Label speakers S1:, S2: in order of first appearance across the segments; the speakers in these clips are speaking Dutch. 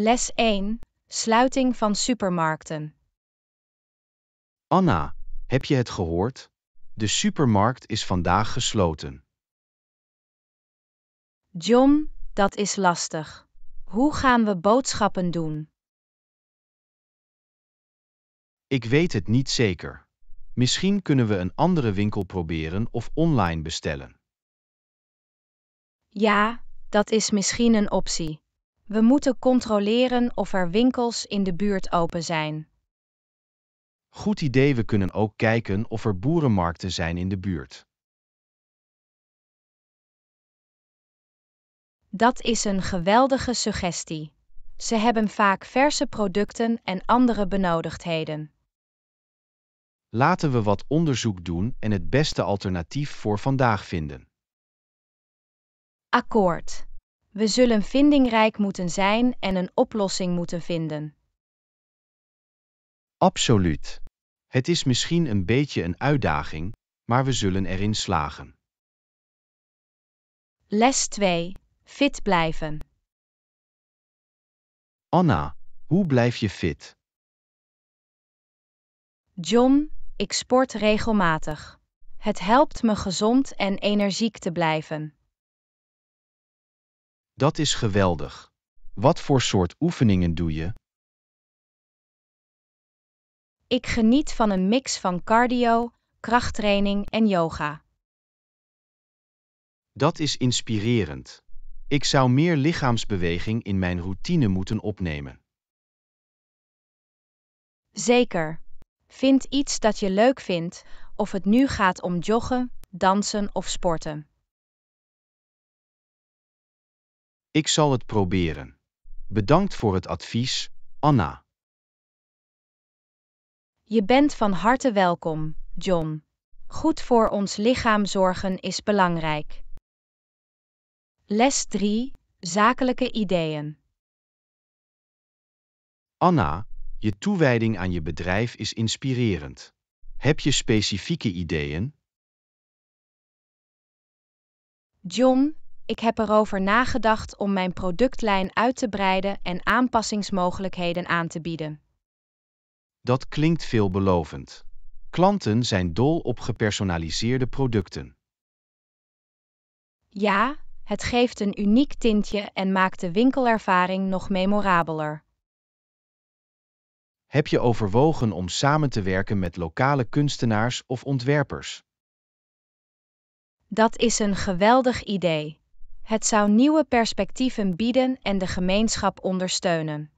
S1: Les 1. Sluiting van supermarkten.
S2: Anna, heb je het gehoord? De supermarkt is vandaag gesloten.
S1: John, dat is lastig. Hoe gaan we boodschappen doen?
S2: Ik weet het niet zeker. Misschien kunnen we een andere winkel proberen of online bestellen.
S1: Ja, dat is misschien een optie. We moeten controleren of er winkels in de buurt open zijn.
S2: Goed idee, we kunnen ook kijken of er boerenmarkten zijn in de buurt.
S1: Dat is een geweldige suggestie. Ze hebben vaak verse producten en andere benodigdheden.
S2: Laten we wat onderzoek doen en het beste alternatief voor vandaag vinden.
S1: Akkoord. We zullen vindingrijk moeten zijn en een oplossing moeten vinden.
S2: Absoluut. Het is misschien een beetje een uitdaging, maar we zullen erin slagen.
S1: Les 2. Fit blijven.
S2: Anna, hoe blijf je fit?
S1: John, ik sport regelmatig. Het helpt me gezond en energiek te blijven.
S2: Dat is geweldig. Wat voor soort oefeningen doe je?
S1: Ik geniet van een mix van cardio, krachttraining en yoga.
S2: Dat is inspirerend. Ik zou meer lichaamsbeweging in mijn routine moeten opnemen.
S1: Zeker. Vind iets dat je leuk vindt, of het nu gaat om joggen, dansen of sporten.
S2: Ik zal het proberen. Bedankt voor het advies, Anna.
S1: Je bent van harte welkom, John. Goed voor ons lichaam zorgen is belangrijk. Les 3: Zakelijke ideeën.
S2: Anna, je toewijding aan je bedrijf is inspirerend. Heb je specifieke ideeën?
S1: John, ik heb erover nagedacht om mijn productlijn uit te breiden en aanpassingsmogelijkheden aan te bieden.
S2: Dat klinkt veelbelovend. Klanten zijn dol op gepersonaliseerde producten.
S1: Ja, het geeft een uniek tintje en maakt de winkelervaring nog memorabeler.
S2: Heb je overwogen om samen te werken met lokale kunstenaars of ontwerpers?
S1: Dat is een geweldig idee. Het zou nieuwe perspectieven bieden en de gemeenschap ondersteunen.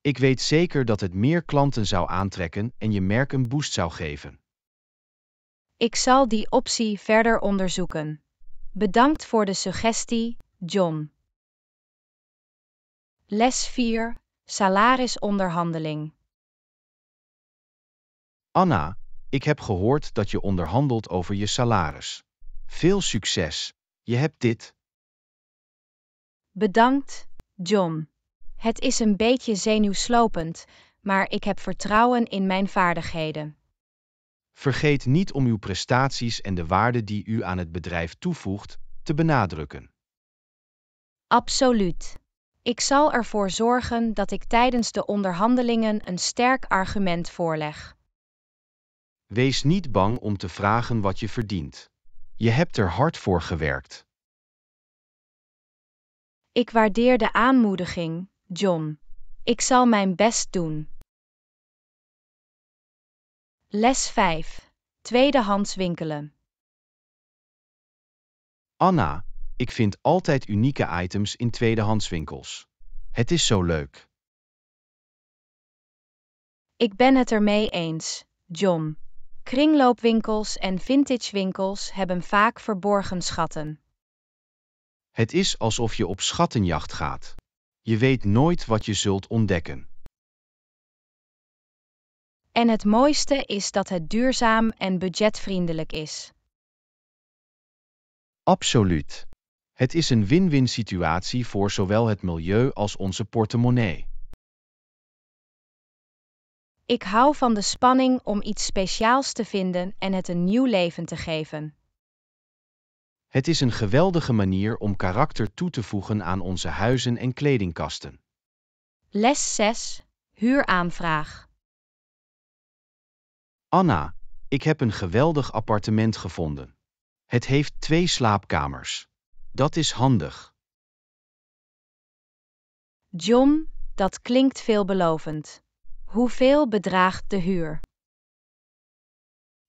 S2: Ik weet zeker dat het meer klanten zou aantrekken en je merk een boost zou geven.
S1: Ik zal die optie verder onderzoeken. Bedankt voor de suggestie, John. Les 4: Salarisonderhandeling.
S2: Anna, ik heb gehoord dat je onderhandelt over je salaris. Veel succes! Je hebt dit.
S1: Bedankt, John. Het is een beetje zenuwslopend, maar ik heb vertrouwen in mijn vaardigheden.
S2: Vergeet niet om uw prestaties en de waarde die u aan het bedrijf toevoegt te benadrukken.
S1: Absoluut. Ik zal ervoor zorgen dat ik tijdens de onderhandelingen een sterk argument voorleg.
S2: Wees niet bang om te vragen wat je verdient. Je hebt er hard voor gewerkt.
S1: Ik waardeer de aanmoediging, John. Ik zal mijn best doen. Les 5. Tweedehands winkelen.
S2: Anna, ik vind altijd unieke items in tweedehands winkels. Het is zo leuk.
S1: Ik ben het ermee eens, John. Kringloopwinkels en vintage winkels hebben vaak verborgen schatten.
S2: Het is alsof je op schattenjacht gaat. Je weet nooit wat je zult ontdekken.
S1: En het mooiste is dat het duurzaam en budgetvriendelijk is.
S2: Absoluut. Het is een win-win situatie voor zowel het milieu als onze portemonnee.
S1: Ik hou van de spanning om iets speciaals te vinden en het een nieuw leven te geven.
S2: Het is een geweldige manier om karakter toe te voegen aan onze huizen en kledingkasten.
S1: Les 6. Huuraanvraag.
S2: Anna, ik heb een geweldig appartement gevonden. Het heeft twee slaapkamers. Dat is handig.
S1: John, dat klinkt veelbelovend. Hoeveel bedraagt de huur?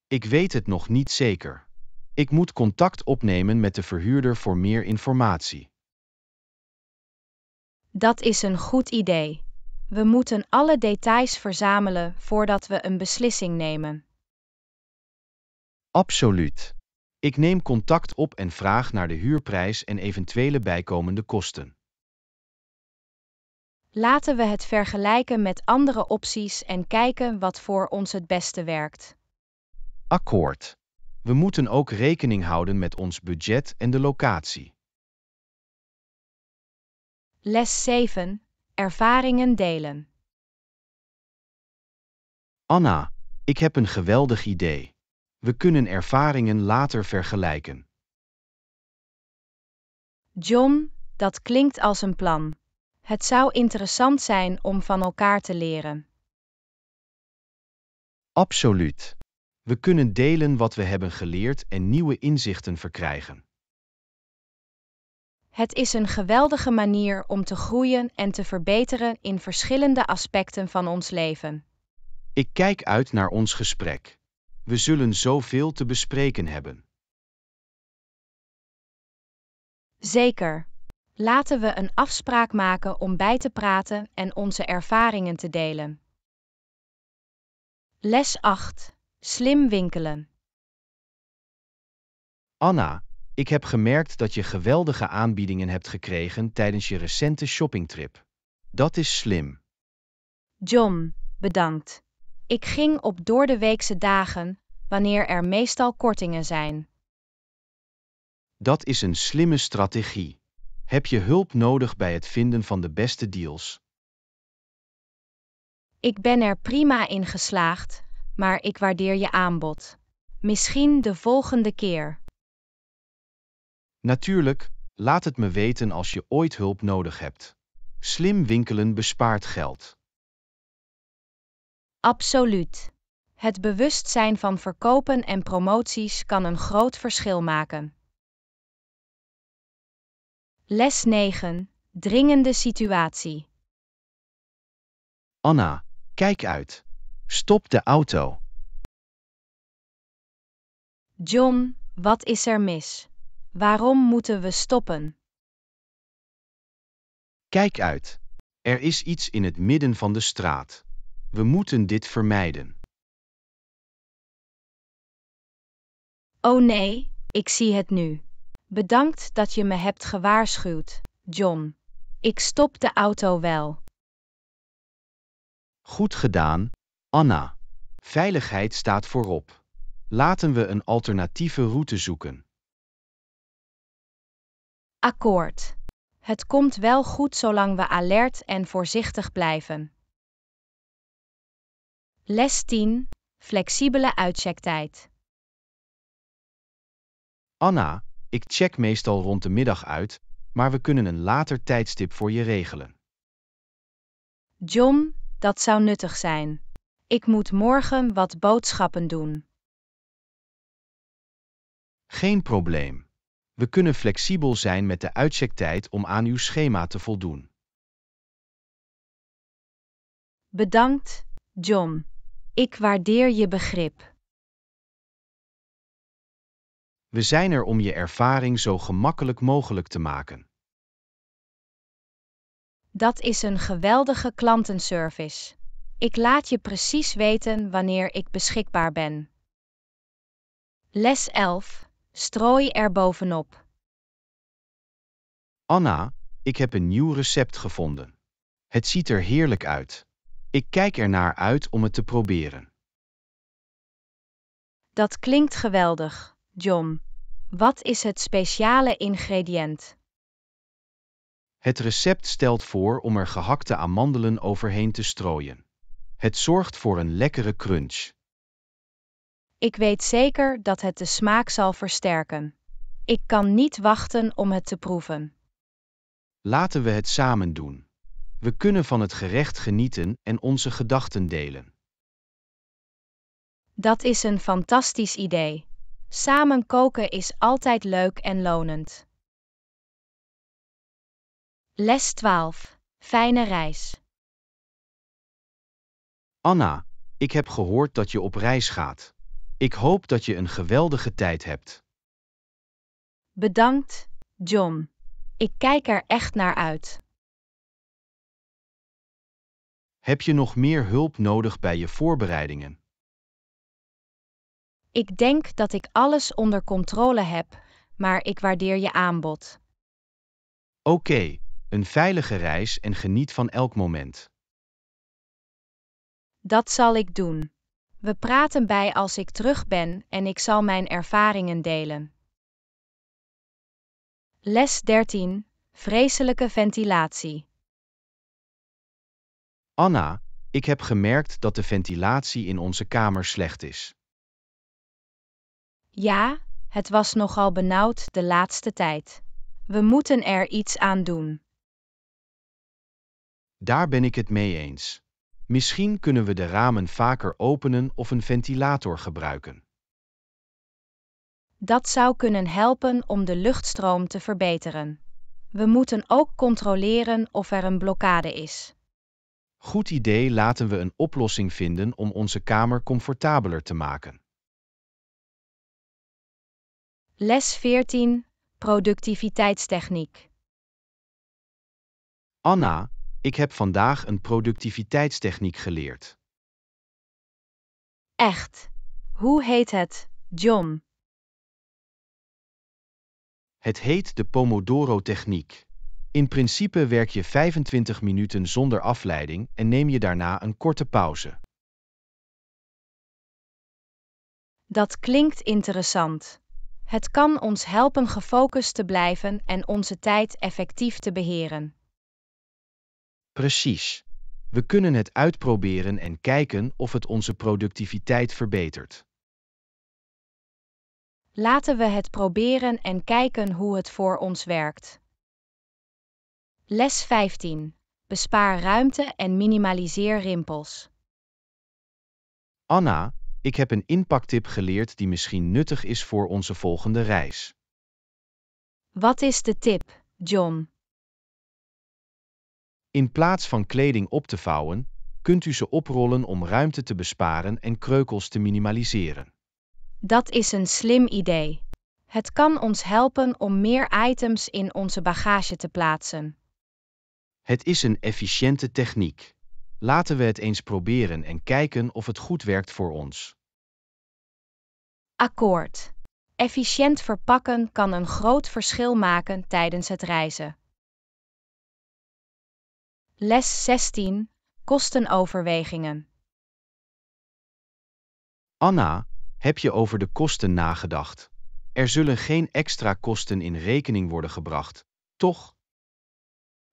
S2: Ik weet het nog niet zeker. Ik moet contact opnemen met de verhuurder voor meer informatie.
S1: Dat is een goed idee. We moeten alle details verzamelen voordat we een beslissing nemen.
S2: Absoluut. Ik neem contact op en vraag naar de huurprijs en eventuele bijkomende kosten.
S1: Laten we het vergelijken met andere opties en kijken wat voor ons het beste werkt.
S2: Akkoord. We moeten ook rekening houden met ons budget en de locatie.
S1: Les 7. Ervaringen delen.
S2: Anna, ik heb een geweldig idee. We kunnen ervaringen later vergelijken.
S1: John, dat klinkt als een plan. Het zou interessant zijn om van elkaar te leren.
S2: Absoluut. We kunnen delen wat we hebben geleerd en nieuwe inzichten verkrijgen.
S1: Het is een geweldige manier om te groeien en te verbeteren in verschillende aspecten van ons leven.
S2: Ik kijk uit naar ons gesprek. We zullen zoveel te bespreken hebben.
S1: Zeker. Laten we een afspraak maken om bij te praten en onze ervaringen te delen. Les 8. Slim winkelen.
S2: Anna, ik heb gemerkt dat je geweldige aanbiedingen hebt gekregen tijdens je recente shoppingtrip. Dat is slim.
S1: John, bedankt. Ik ging op door de weekse dagen, wanneer er meestal kortingen zijn.
S2: Dat is een slimme strategie. Heb je hulp nodig bij het vinden van de beste deals?
S1: Ik ben er prima in geslaagd, maar ik waardeer je aanbod. Misschien de volgende keer.
S2: Natuurlijk, laat het me weten als je ooit hulp nodig hebt. Slim winkelen bespaart geld.
S1: Absoluut. Het bewustzijn van verkopen en promoties kan een groot verschil maken. Les 9. Dringende situatie.
S2: Anna, kijk uit. Stop de auto.
S1: John, wat is er mis? Waarom moeten we stoppen?
S2: Kijk uit. Er is iets in het midden van de straat. We moeten dit vermijden.
S1: Oh nee, ik zie het nu. Bedankt dat je me hebt gewaarschuwd, John. Ik stop de auto wel.
S2: Goed gedaan, Anna. Veiligheid staat voorop. Laten we een alternatieve route zoeken.
S1: Akkoord. Het komt wel goed zolang we alert en voorzichtig blijven. Les 10. Flexibele uitchecktijd.
S2: Anna, ik check meestal rond de middag uit, maar we kunnen een later tijdstip voor je regelen.
S1: John, dat zou nuttig zijn. Ik moet morgen wat boodschappen doen.
S2: Geen probleem. We kunnen flexibel zijn met de uitchecktijd om aan uw schema te voldoen.
S1: Bedankt, John. Ik waardeer je begrip.
S2: We zijn er om je ervaring zo gemakkelijk mogelijk te maken.
S1: Dat is een geweldige klantenservice. Ik laat je precies weten wanneer ik beschikbaar ben. Les 11. Strooi er bovenop.
S2: Anna, ik heb een nieuw recept gevonden. Het ziet er heerlijk uit. Ik kijk ernaar uit om het te proberen.
S1: Dat klinkt geweldig. John. Wat is het speciale ingrediënt?
S2: Het recept stelt voor om er gehakte amandelen overheen te strooien. Het zorgt voor een lekkere crunch.
S1: Ik weet zeker dat het de smaak zal versterken. Ik kan niet wachten om het te proeven.
S2: Laten we het samen doen. We kunnen van het gerecht genieten en onze gedachten delen.
S1: Dat is een fantastisch idee. Samen koken is altijd leuk en lonend. Les 12. Fijne reis.
S2: Anna, ik heb gehoord dat je op reis gaat. Ik hoop dat je een geweldige tijd hebt.
S1: Bedankt, John. Ik kijk er echt naar uit.
S2: Heb je nog meer hulp nodig bij je voorbereidingen?
S1: Ik denk dat ik alles onder controle heb, maar ik waardeer je aanbod.
S2: Oké, een veilige reis en geniet van elk moment.
S1: Dat zal ik doen. We praten bij als ik terug ben en ik zal mijn ervaringen delen. Les 13. Vreselijke ventilatie.
S2: Anna, ik heb gemerkt dat de ventilatie in onze kamer slecht is.
S1: Ja, het was nogal benauwd de laatste tijd. We moeten er iets aan doen.
S2: Daar ben ik het mee eens. Misschien kunnen we de ramen vaker openen of een ventilator gebruiken.
S1: Dat zou kunnen helpen om de luchtstroom te verbeteren. We moeten ook controleren of er een blokkade
S2: is. Goed idee, laten we een oplossing vinden om onze kamer comfortabeler te maken.
S1: Les 14 Productiviteitstechniek.
S2: Anna, ik heb vandaag een productiviteitstechniek geleerd.
S1: Echt. Hoe heet het, John?
S2: Het heet de Pomodoro-techniek. In principe werk je 25 minuten zonder afleiding en neem je daarna een korte pauze.
S1: Dat klinkt interessant. Het kan ons helpen gefocust te blijven en onze tijd effectief te beheren.
S2: Precies. We kunnen het uitproberen en kijken of het onze productiviteit verbetert.
S1: Laten we het proberen en kijken hoe het voor ons werkt. Les 15. Bespaar ruimte en minimaliseer rimpels.
S2: Anna, ik heb een inpaktip geleerd die misschien nuttig is voor onze volgende reis.
S1: Wat is de tip, John?
S2: In plaats van kleding op te vouwen, kunt u ze oprollen om ruimte te besparen en kreukels te minimaliseren.
S1: Dat is een slim idee. Het kan ons helpen om meer items in onze bagage te plaatsen.
S2: Het is een efficiënte techniek. Laten we het eens proberen en kijken of het goed werkt voor ons.
S1: Akkoord. Efficiënt verpakken kan een groot verschil maken tijdens het reizen. Les 16. Kostenoverwegingen.
S2: Anna, heb je over de kosten nagedacht? Er zullen geen extra kosten in rekening worden gebracht, toch?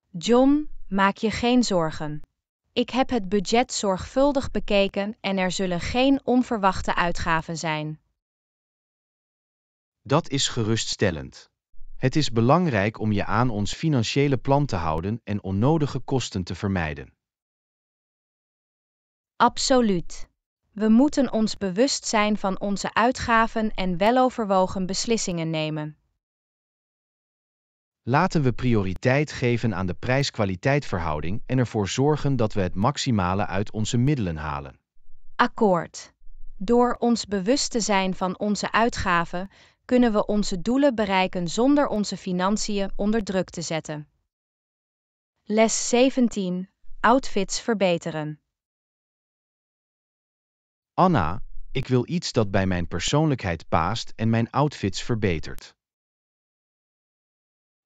S2: John, maak je geen
S1: zorgen. Ik heb het budget zorgvuldig bekeken en er zullen geen onverwachte uitgaven zijn.
S2: Dat is geruststellend. Het is belangrijk om je aan ons financiële plan te houden en onnodige kosten te vermijden.
S1: Absoluut. We moeten ons bewust zijn van onze uitgaven en weloverwogen beslissingen nemen.
S2: Laten we prioriteit geven aan de prijs-kwaliteitverhouding en ervoor zorgen dat we het maximale uit onze middelen halen. Akkoord.
S1: Door ons bewust te zijn van onze uitgaven, kunnen we onze doelen bereiken zonder onze financiën onder druk te zetten. Les 17. Outfits verbeteren.
S2: Anna, ik wil iets dat bij mijn persoonlijkheid paast en mijn outfits verbetert.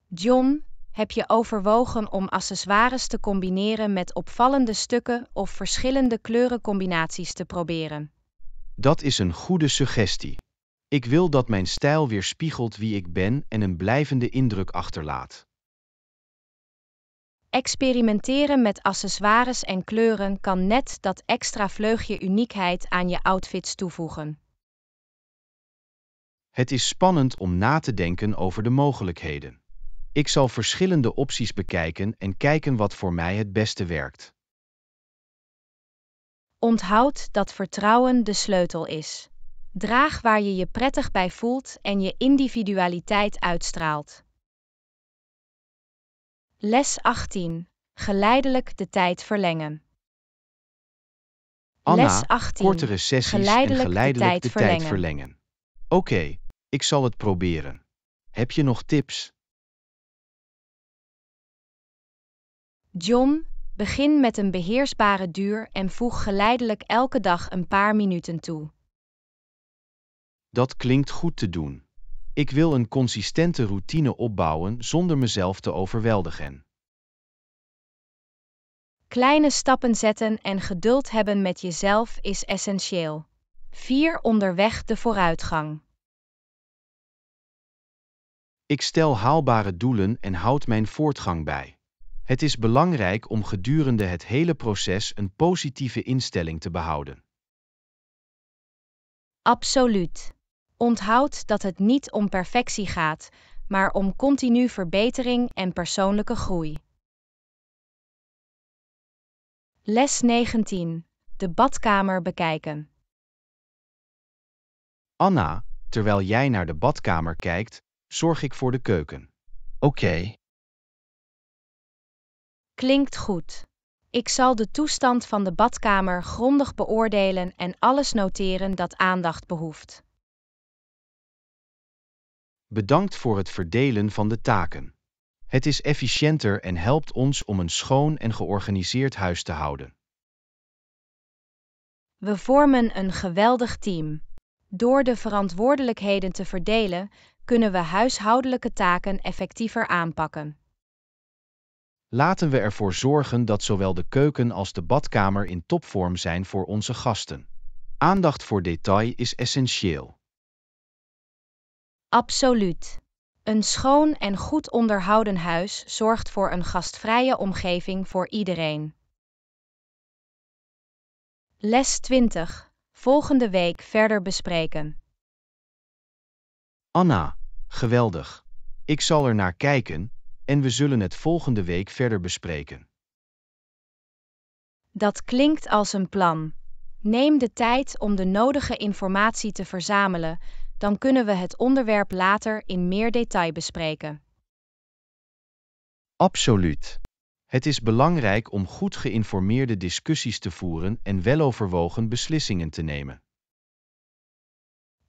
S1: John, heb je overwogen om accessoires te combineren met opvallende stukken of verschillende kleurencombinaties te proberen?
S2: Dat is een goede suggestie. Ik wil dat mijn stijl weerspiegelt wie ik ben en een blijvende indruk achterlaat.
S1: Experimenteren met accessoires en kleuren kan net dat extra vleugje uniekheid aan je outfits toevoegen.
S2: Het is spannend om na te denken over de mogelijkheden. Ik zal verschillende opties bekijken en kijken wat voor mij het beste werkt.
S1: Onthoud dat vertrouwen de sleutel is. Draag waar je je prettig bij voelt en je individualiteit uitstraalt. Les 18. Geleidelijk de tijd verlengen.
S2: Anna, Les 18. kortere sessies geleidelijk en geleidelijk de tijd, verlengen. Oké, ik zal het proberen. Heb je nog tips?
S1: John, begin met een beheersbare duur en voeg geleidelijk elke dag een paar minuten toe.
S2: Dat klinkt goed te doen. Ik wil een consistente routine opbouwen zonder mezelf te overweldigen.
S1: Kleine stappen zetten en geduld hebben met jezelf is essentieel. 4. Onderweg de vooruitgang.
S2: Ik stel haalbare doelen en houd mijn voortgang bij. Het is belangrijk om gedurende het hele proces een positieve instelling te behouden.
S1: Absoluut. Onthoud dat het niet om perfectie gaat, maar om continu verbetering en persoonlijke groei. Les 19. De badkamer bekijken.
S2: Anna, terwijl jij naar de badkamer kijkt, zorg ik voor de keuken. Oké.
S1: Klinkt goed. Ik zal de toestand van de badkamer grondig beoordelen en alles noteren dat aandacht behoeft.
S2: Bedankt voor het verdelen van de taken. Het is efficiënter en helpt ons om een schoon en georganiseerd huis te houden.
S1: We vormen een geweldig team. Door de verantwoordelijkheden te verdelen, kunnen we huishoudelijke taken effectiever aanpakken.
S2: Laten we ervoor zorgen dat zowel de keuken als de badkamer in topvorm zijn voor onze gasten. Aandacht voor detail is essentieel. Absoluut. Een
S1: schoon en goed onderhouden huis zorgt voor een gastvrije omgeving voor iedereen. Les 20. Volgende week verder bespreken.
S2: Anna, geweldig. Ik zal er naar kijken en we zullen het volgende week verder bespreken.
S1: Dat klinkt als een plan. Neem de tijd om de nodige informatie te verzamelen, dan kunnen we het onderwerp later in meer detail bespreken.
S2: Absoluut. Het is belangrijk om goed geïnformeerde discussies te voeren en weloverwogen beslissingen te nemen.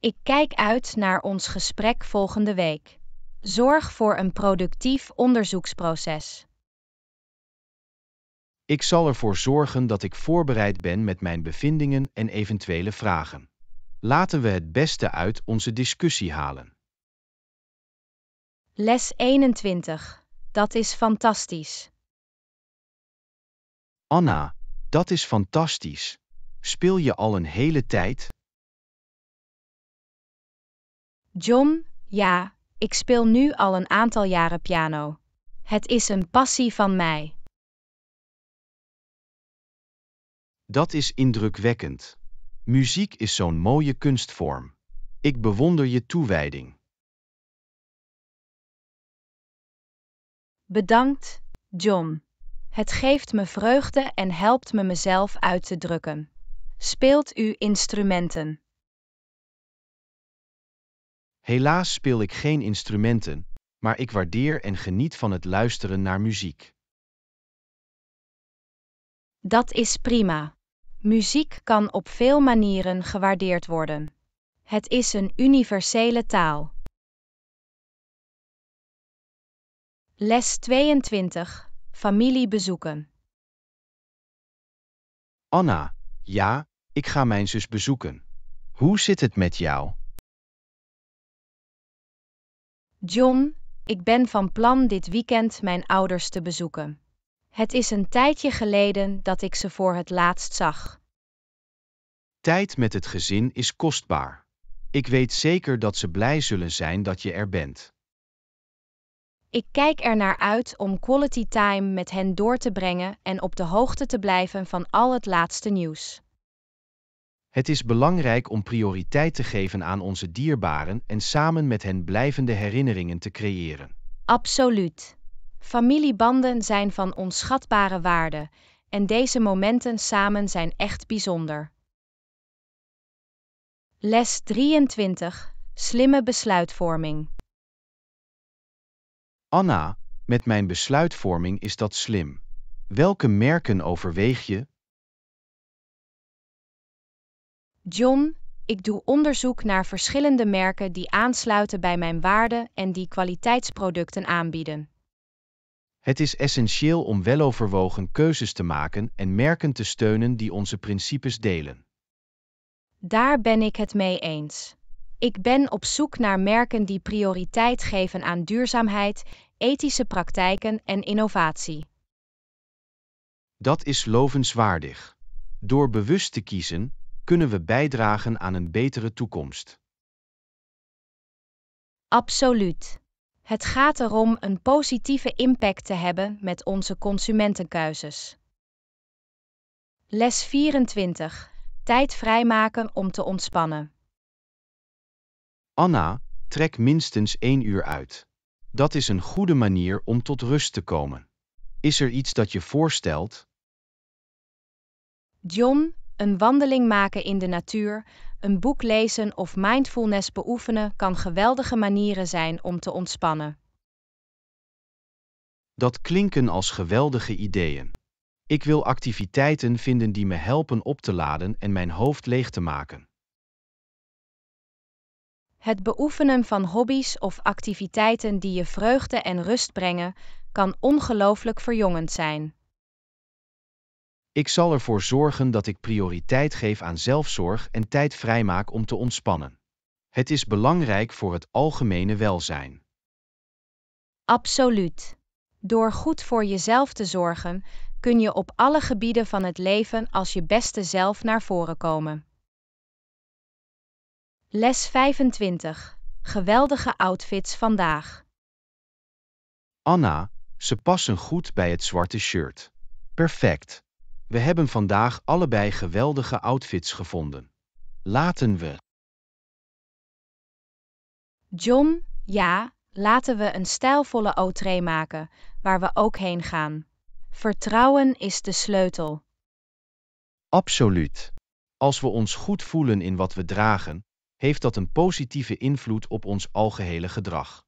S1: Ik kijk uit naar ons gesprek volgende week. Zorg voor een productief onderzoeksproces.
S2: Ik zal ervoor zorgen dat ik voorbereid ben met mijn bevindingen en eventuele vragen. Laten we het beste uit onze discussie halen.
S1: Les 21. Dat is fantastisch.
S2: Anna, dat is fantastisch. Speel je al een hele tijd?
S1: John, ja, ik speel nu al een aantal jaren piano. Het is een passie van mij.
S2: Dat is indrukwekkend. Muziek is zo'n mooie kunstvorm. Ik bewonder je toewijding.
S1: Bedankt, John. Het geeft me vreugde en helpt me mezelf uit te drukken. Speelt u instrumenten?
S2: Helaas speel ik geen instrumenten, maar ik waardeer en geniet van het luisteren naar muziek.
S1: Dat is prima. Muziek kan op veel manieren gewaardeerd worden. Het is een universele taal. Les 22. Familiebezoeken.
S2: Anna, ja, ik ga mijn zus bezoeken. Hoe zit het met jou?
S1: John, ik ben van plan dit weekend mijn ouders te bezoeken. Het is een tijdje geleden dat ik ze voor het laatst zag.
S2: Tijd met het gezin is kostbaar. Ik weet zeker dat ze blij zullen zijn dat je er bent.
S1: Ik kijk er naar uit om quality time met hen door te brengen en op de hoogte te blijven van al het laatste nieuws.
S2: Het is belangrijk om prioriteit te geven aan onze dierbaren en samen met hen blijvende herinneringen te creëren.
S1: Absoluut. Familiebanden zijn van onschatbare waarde en deze momenten samen zijn echt bijzonder. Les 23. Slimme besluitvorming.
S2: Anna, met mijn besluitvorming is dat slim. Welke merken overweeg je,
S1: John, ik doe onderzoek naar verschillende merken die aansluiten bij mijn waarden en die kwaliteitsproducten aanbieden.
S2: Het is essentieel om weloverwogen keuzes te maken en merken te steunen die onze principes delen.
S1: Daar ben ik het mee eens. Ik ben op zoek naar merken die prioriteit geven aan duurzaamheid, ethische praktijken en innovatie.
S2: Dat is lovenswaardig. Door bewust te kiezen, kunnen we bijdragen aan een betere toekomst.
S1: Absoluut. Het gaat erom een positieve impact te hebben met onze consumentenkeuzes. Les 24. Tijd vrijmaken om te ontspannen.
S2: Anna, trek minstens één uur uit. Dat is een goede manier om tot rust te komen. Is er iets dat je voorstelt?
S1: John, een wandeling maken in de natuur, een boek lezen of mindfulness beoefenen kan geweldige manieren zijn om te ontspannen.
S2: Dat klinken als geweldige ideeën. Ik wil activiteiten vinden die me helpen op te laden en mijn hoofd leeg te maken.
S1: Het beoefenen van hobby's of activiteiten die je vreugde en rust brengen, kan ongelooflijk verjongend zijn.
S2: Ik zal ervoor zorgen dat ik prioriteit geef aan zelfzorg en tijd vrijmaak om te ontspannen. Het is belangrijk voor het algemene welzijn.
S1: Absoluut. Door goed voor jezelf te zorgen, kun je op alle gebieden van het leven als je beste zelf naar voren komen. Les 25. Geweldige outfits vandaag.
S2: Anna, ze passen goed bij het zwarte shirt. Perfect. We hebben vandaag allebei geweldige outfits gevonden. Laten we.
S1: John, ja, laten we een stijlvolle outree maken, waar we ook heen gaan. Vertrouwen is de sleutel.
S2: Absoluut. Als we ons goed voelen in wat we dragen, heeft dat een positieve invloed op ons algehele gedrag.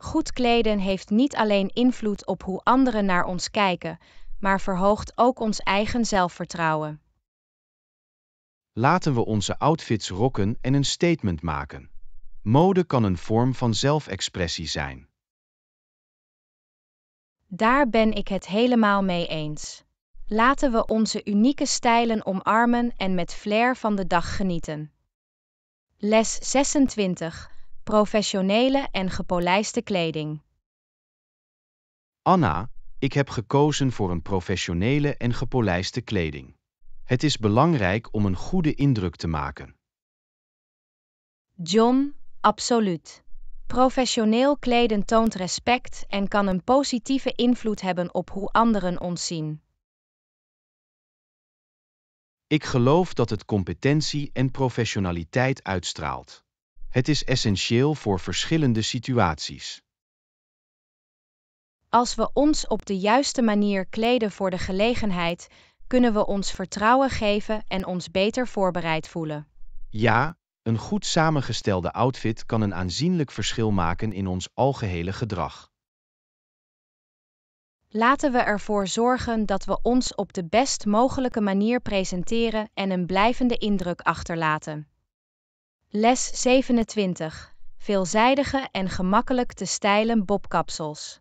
S1: Goed kleden heeft niet alleen invloed op hoe anderen naar ons kijken, maar verhoogt ook ons eigen zelfvertrouwen.
S2: Laten we onze outfits rocken en een statement maken. Mode kan een vorm van zelfexpressie zijn.
S1: Daar ben ik het helemaal mee eens. Laten we onze unieke stijlen omarmen en met flair van de dag genieten. Les 26 professionele en gepolijste kleding.
S2: Anna, ik heb gekozen voor een professionele en gepolijste kleding. Het is belangrijk om een goede indruk te maken.
S1: John, absoluut. Professioneel kleden toont respect en kan een positieve invloed hebben op hoe anderen ons zien.
S2: Ik geloof dat het competentie en professionaliteit uitstraalt. Het is essentieel voor verschillende situaties.
S1: Als we ons op de juiste manier kleden voor de gelegenheid, kunnen we ons vertrouwen geven en ons beter voorbereid voelen.
S2: Ja, een goed samengestelde outfit kan een aanzienlijk verschil maken in ons algehele gedrag.
S1: Laten we ervoor zorgen dat we ons op de best mogelijke manier presenteren en een blijvende indruk achterlaten. Les 27. Veelzijdige en gemakkelijk te stijlen bobkapsels.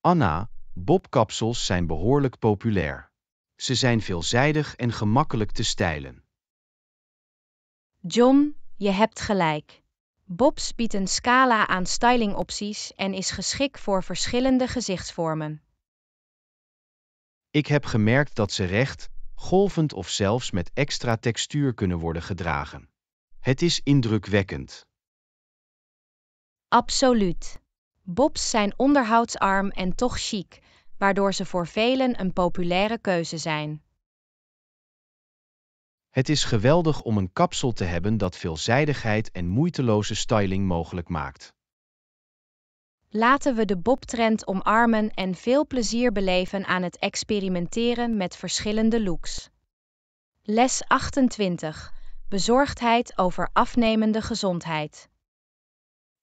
S2: Anna, bobkapsels zijn behoorlijk populair. Ze zijn veelzijdig en gemakkelijk te stijlen.
S1: John, je hebt gelijk. Bobs biedt een scala aan stylingopties en is geschikt voor verschillende gezichtsvormen.
S2: Ik heb gemerkt dat ze recht, golvend of zelfs met extra textuur kunnen worden gedragen. Het is indrukwekkend.
S1: Absoluut. Bobs zijn onderhoudsarm en toch chic, waardoor ze voor velen een populaire keuze zijn.
S2: Het is geweldig om een kapsel te hebben dat veelzijdigheid en moeiteloze styling mogelijk maakt.
S1: Laten we de bob-trend omarmen en veel plezier beleven aan het experimenteren met verschillende looks. Les 28 bezorgdheid over afnemende gezondheid.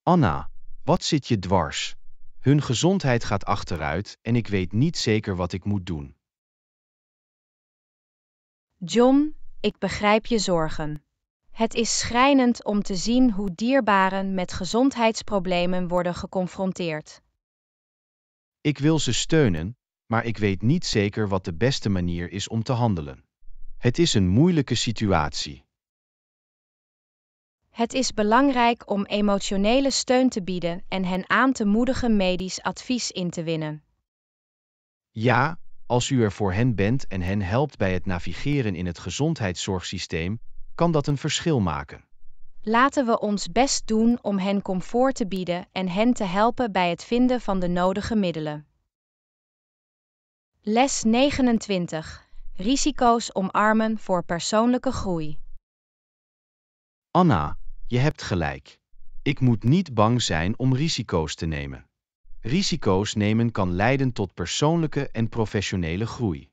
S2: Anna, wat zit je dwars? Hun gezondheid gaat achteruit en ik weet niet zeker wat ik moet doen.
S1: John, ik begrijp je zorgen. Het is schrijnend om te zien hoe dierbaren met gezondheidsproblemen worden geconfronteerd.
S2: Ik wil ze steunen, maar ik weet niet zeker wat de beste manier is om te handelen. Het is een moeilijke situatie.
S1: Het is belangrijk om emotionele steun te bieden en hen aan te moedigen medisch advies in te winnen.
S2: Ja, als u er voor hen bent en hen helpt bij het navigeren in het gezondheidszorgsysteem, kan dat een verschil maken.
S1: Laten we ons best doen om hen comfort te bieden en hen te helpen bij het vinden van de nodige middelen. Les 29. Risico's omarmen voor persoonlijke
S2: groei. Anna, je hebt gelijk. Ik moet niet bang zijn om risico's te nemen. Risico's nemen kan leiden tot persoonlijke en professionele groei.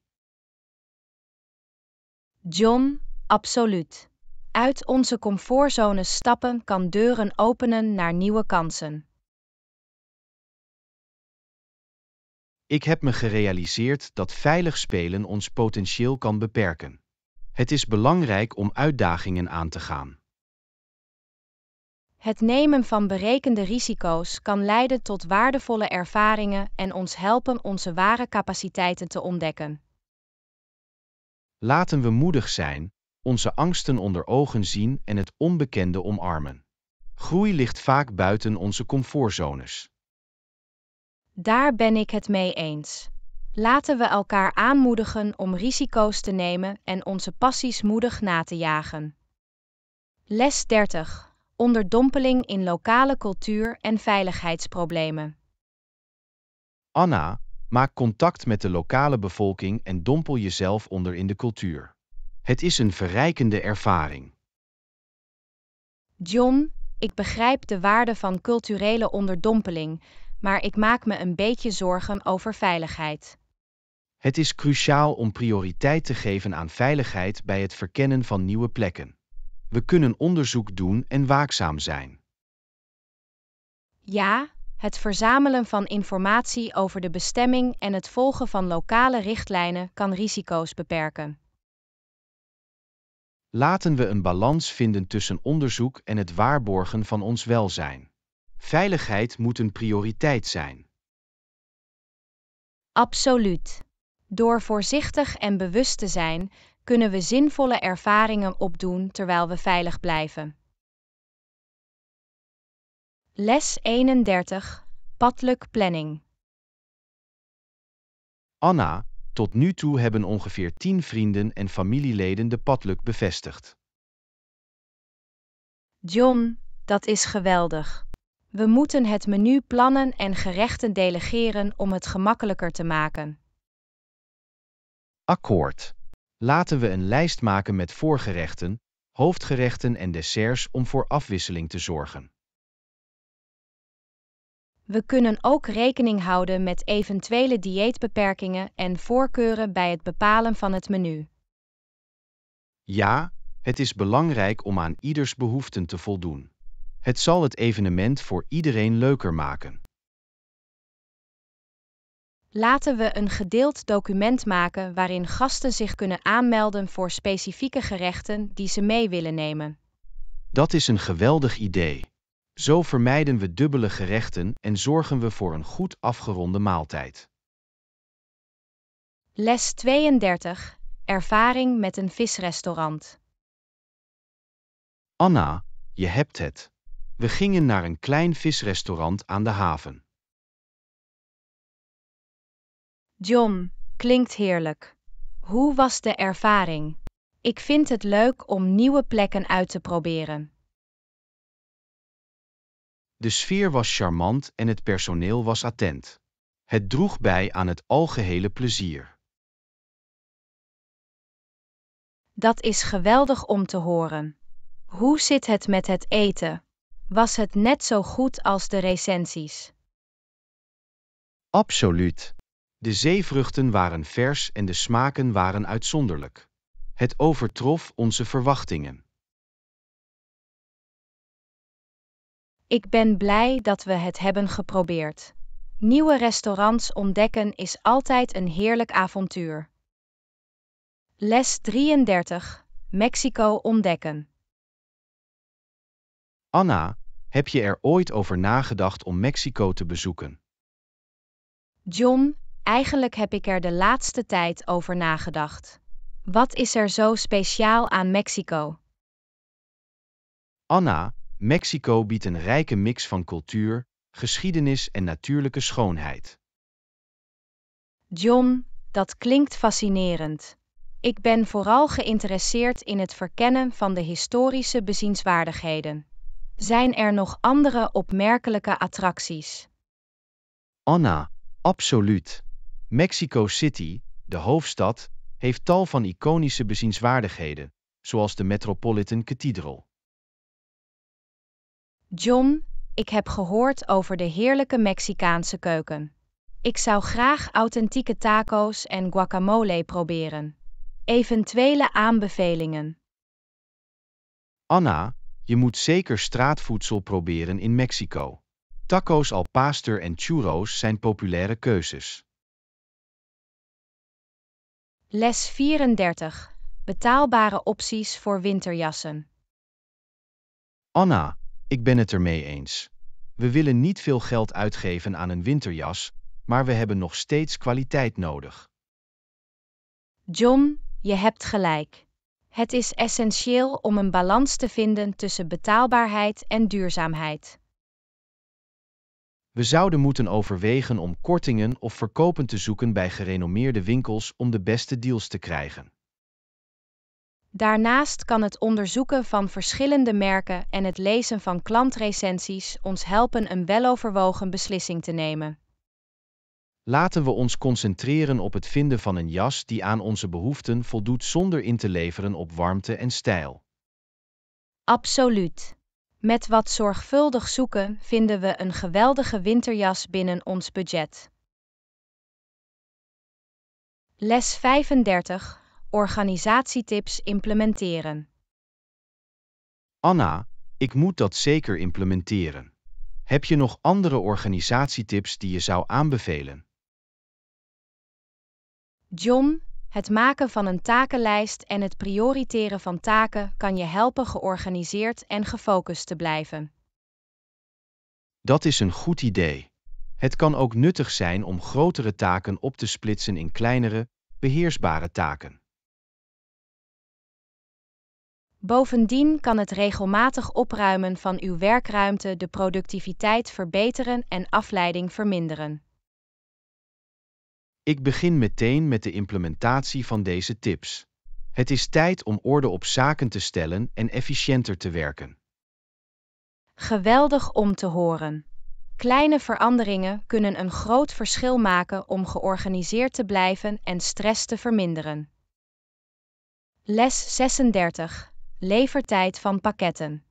S2: John,
S1: absoluut. Uit onze comfortzone stappen kan deuren openen naar nieuwe kansen.
S2: Ik heb me gerealiseerd dat veilig spelen ons potentieel kan beperken. Het is belangrijk om uitdagingen aan te gaan.
S1: Het nemen van berekende risico's kan leiden tot waardevolle ervaringen en ons helpen onze ware capaciteiten te ontdekken.
S2: Laten we moedig zijn, onze angsten onder ogen zien en het onbekende omarmen. Groei ligt vaak buiten onze comfortzones.
S1: Daar ben ik het mee eens. Laten we elkaar aanmoedigen om risico's te nemen en onze passies moedig na te jagen. Les 30 onderdompeling in lokale cultuur en veiligheidsproblemen.
S2: Anna, maak contact met de lokale bevolking en dompel jezelf onder in de cultuur. Het is een verrijkende ervaring.
S1: John, ik begrijp de waarde van culturele onderdompeling, maar ik maak me een beetje zorgen over veiligheid.
S2: Het is cruciaal om prioriteit te geven aan veiligheid bij het verkennen van nieuwe plekken we kunnen onderzoek doen en waakzaam zijn.
S1: Ja, het verzamelen van informatie over de bestemming en het volgen van lokale richtlijnen kan risico's beperken.
S2: Laten we een balans vinden tussen onderzoek en het waarborgen van ons welzijn. Veiligheid moet een prioriteit zijn. Absoluut.
S1: Door voorzichtig en bewust te zijn, kunnen we zinvolle ervaringen opdoen terwijl we veilig blijven. Les 31 Padluk Planning
S2: Anna, tot nu toe hebben ongeveer 10 vrienden en familieleden de padluk bevestigd.
S1: John, dat is geweldig. We moeten het menu plannen en gerechten delegeren om het gemakkelijker te maken.
S2: Akkoord. Laten we een lijst maken met voorgerechten, hoofdgerechten en desserts om voor afwisseling te zorgen.
S1: We kunnen ook rekening houden met eventuele dieetbeperkingen en voorkeuren bij het bepalen van het menu.
S2: Ja, het is belangrijk om aan ieders behoeften te voldoen. Het zal het evenement voor iedereen leuker maken.
S1: Laten we een gedeeld document maken waarin gasten zich kunnen aanmelden voor specifieke gerechten die ze mee willen nemen.
S2: Dat is een geweldig idee. Zo vermijden we dubbele gerechten en zorgen we voor een goed afgeronde maaltijd.
S1: Les 32. Ervaring met een visrestaurant.
S2: Anna, je hebt het. We gingen naar een klein visrestaurant aan de haven.
S1: John, klinkt heerlijk. Hoe was de ervaring? Ik vind het leuk om nieuwe plekken uit te proberen.
S2: De sfeer was charmant en het personeel was attent. Het droeg bij aan het algehele plezier.
S1: Dat is geweldig om te horen. Hoe zit het met het eten? Was het net zo goed als de recensies?
S2: Absoluut. De zeevruchten waren vers en de smaken waren uitzonderlijk. Het overtrof onze verwachtingen.
S1: Ik ben blij dat we het hebben geprobeerd. Nieuwe restaurants ontdekken is altijd een heerlijk avontuur. Les 33: Mexico ontdekken.
S2: Anna, heb je er ooit over nagedacht om Mexico te bezoeken?
S1: John, Eigenlijk heb ik er de laatste tijd over nagedacht. Wat is er zo speciaal aan Mexico?
S2: Anna, Mexico biedt een rijke mix van cultuur, geschiedenis en natuurlijke schoonheid.
S1: John, dat klinkt fascinerend. Ik ben vooral geïnteresseerd in het verkennen van de historische bezienswaardigheden. Zijn er nog andere opmerkelijke attracties?
S2: Anna, absoluut. Mexico City, de hoofdstad, heeft tal van iconische bezienswaardigheden, zoals de Metropolitan Cathedral.
S1: John, ik heb gehoord over de heerlijke Mexicaanse keuken. Ik zou graag authentieke taco's en guacamole proberen. Eventuele aanbevelingen.
S2: Anna, je moet zeker straatvoedsel proberen in Mexico. Tacos al pastor en churros zijn populaire keuzes.
S1: Les 34. Betaalbare opties voor winterjassen.
S2: Anna, ik ben het ermee eens. We willen niet veel geld uitgeven aan een winterjas, maar we hebben nog steeds kwaliteit nodig.
S1: John, je hebt gelijk. Het is essentieel om een balans te vinden tussen betaalbaarheid en duurzaamheid.
S2: We zouden moeten overwegen om kortingen of verkopen te zoeken bij gerenommeerde winkels om de beste deals te krijgen.
S1: Daarnaast kan het onderzoeken van verschillende merken en het lezen van klantrecensies ons helpen een weloverwogen beslissing te nemen.
S2: Laten we ons concentreren op het vinden van een jas die aan onze behoeften voldoet zonder in te leveren op warmte en stijl.
S1: Absoluut. Met wat zorgvuldig zoeken vinden we een geweldige winterjas binnen ons budget. Les 35: Organisatietips implementeren.
S2: Anna, ik moet dat zeker implementeren. Heb je nog andere organisatietips die je zou aanbevelen?
S1: John, het maken van een takenlijst en het prioriteren van taken kan je helpen georganiseerd en gefocust te blijven.
S2: Dat is een goed idee. Het kan ook nuttig zijn om grotere taken op te splitsen in kleinere, beheersbare taken.
S1: Bovendien kan het regelmatig opruimen van uw werkruimte de productiviteit verbeteren en afleiding verminderen.
S2: Ik begin meteen met de implementatie van deze tips. Het is tijd om orde op zaken te stellen en efficiënter te werken.
S1: Geweldig om te horen. Kleine veranderingen kunnen een groot verschil maken om georganiseerd te blijven en stress te verminderen. Les 36. Levertijd van pakketten.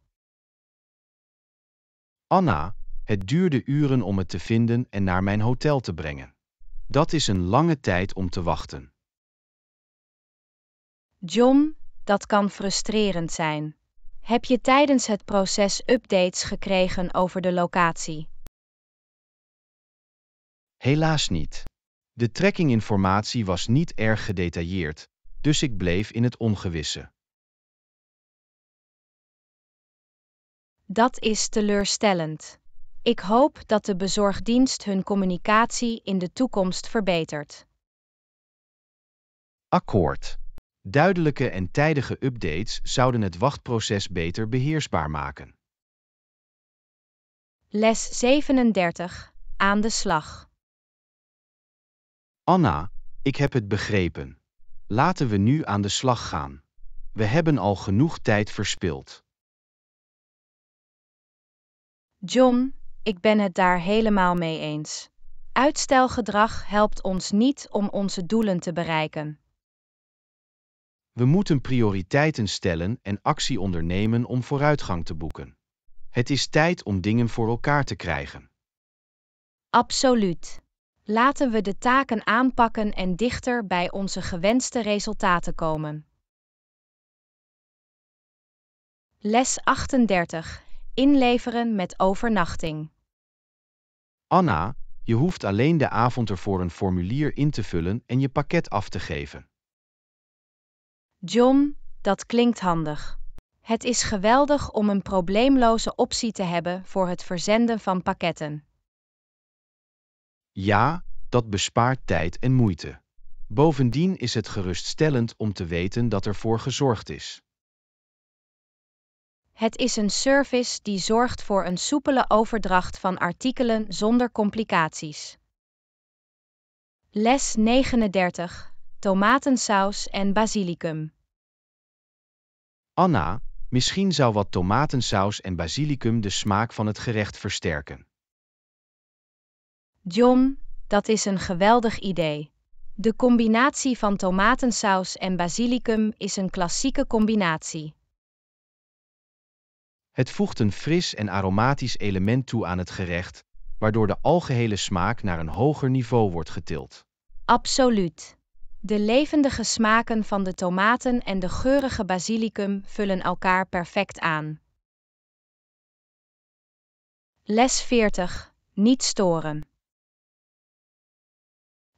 S2: Anna, het duurde uren om het te vinden en naar mijn hotel te brengen. Dat is een lange tijd om te wachten.
S1: John, dat kan frustrerend zijn. Heb je tijdens het proces updates gekregen over de locatie?
S2: Helaas niet. De trekkinginformatie was niet erg gedetailleerd, dus ik bleef in het ongewisse.
S1: Dat is teleurstellend. Ik hoop dat de bezorgdienst hun communicatie in de toekomst verbetert.
S2: Akkoord. Duidelijke en tijdige updates zouden het wachtproces beter beheersbaar maken. Les
S1: 37. Aan de slag.
S2: Anna, ik heb het begrepen. Laten we nu aan de slag gaan. We hebben al genoeg tijd verspild.
S1: John, ik ben het daar helemaal mee eens. Uitstelgedrag helpt ons niet om onze doelen te bereiken.
S2: We moeten prioriteiten stellen en actie ondernemen om vooruitgang te boeken. Het is tijd om dingen voor elkaar te krijgen.
S1: Absoluut. Laten we de taken aanpakken en dichter bij onze gewenste resultaten komen. Les 38. Inleveren met overnachting.
S2: Anna, je hoeft alleen de avond ervoor een formulier in te vullen en je pakket af te geven.
S1: John, dat klinkt handig. Het is geweldig om een probleemloze optie te hebben voor het verzenden van pakketten.
S2: Ja, dat bespaart tijd en moeite. Bovendien is het geruststellend om te weten dat ervoor gezorgd is.
S1: Het is een service die zorgt voor een soepele overdracht van artikelen zonder complicaties. Les 39: Tomatensaus en basilicum.
S2: Anna, misschien zou wat tomatensaus en basilicum de smaak van het gerecht versterken.
S1: John, dat is een geweldig idee. De combinatie van tomatensaus en basilicum is een klassieke combinatie.
S2: Het voegt een fris en aromatisch element toe aan het gerecht, waardoor de algehele smaak naar een hoger niveau wordt getild.
S1: Absoluut. De levendige smaken van de tomaten en de geurige basilicum vullen elkaar perfect aan. Les 40. Niet storen.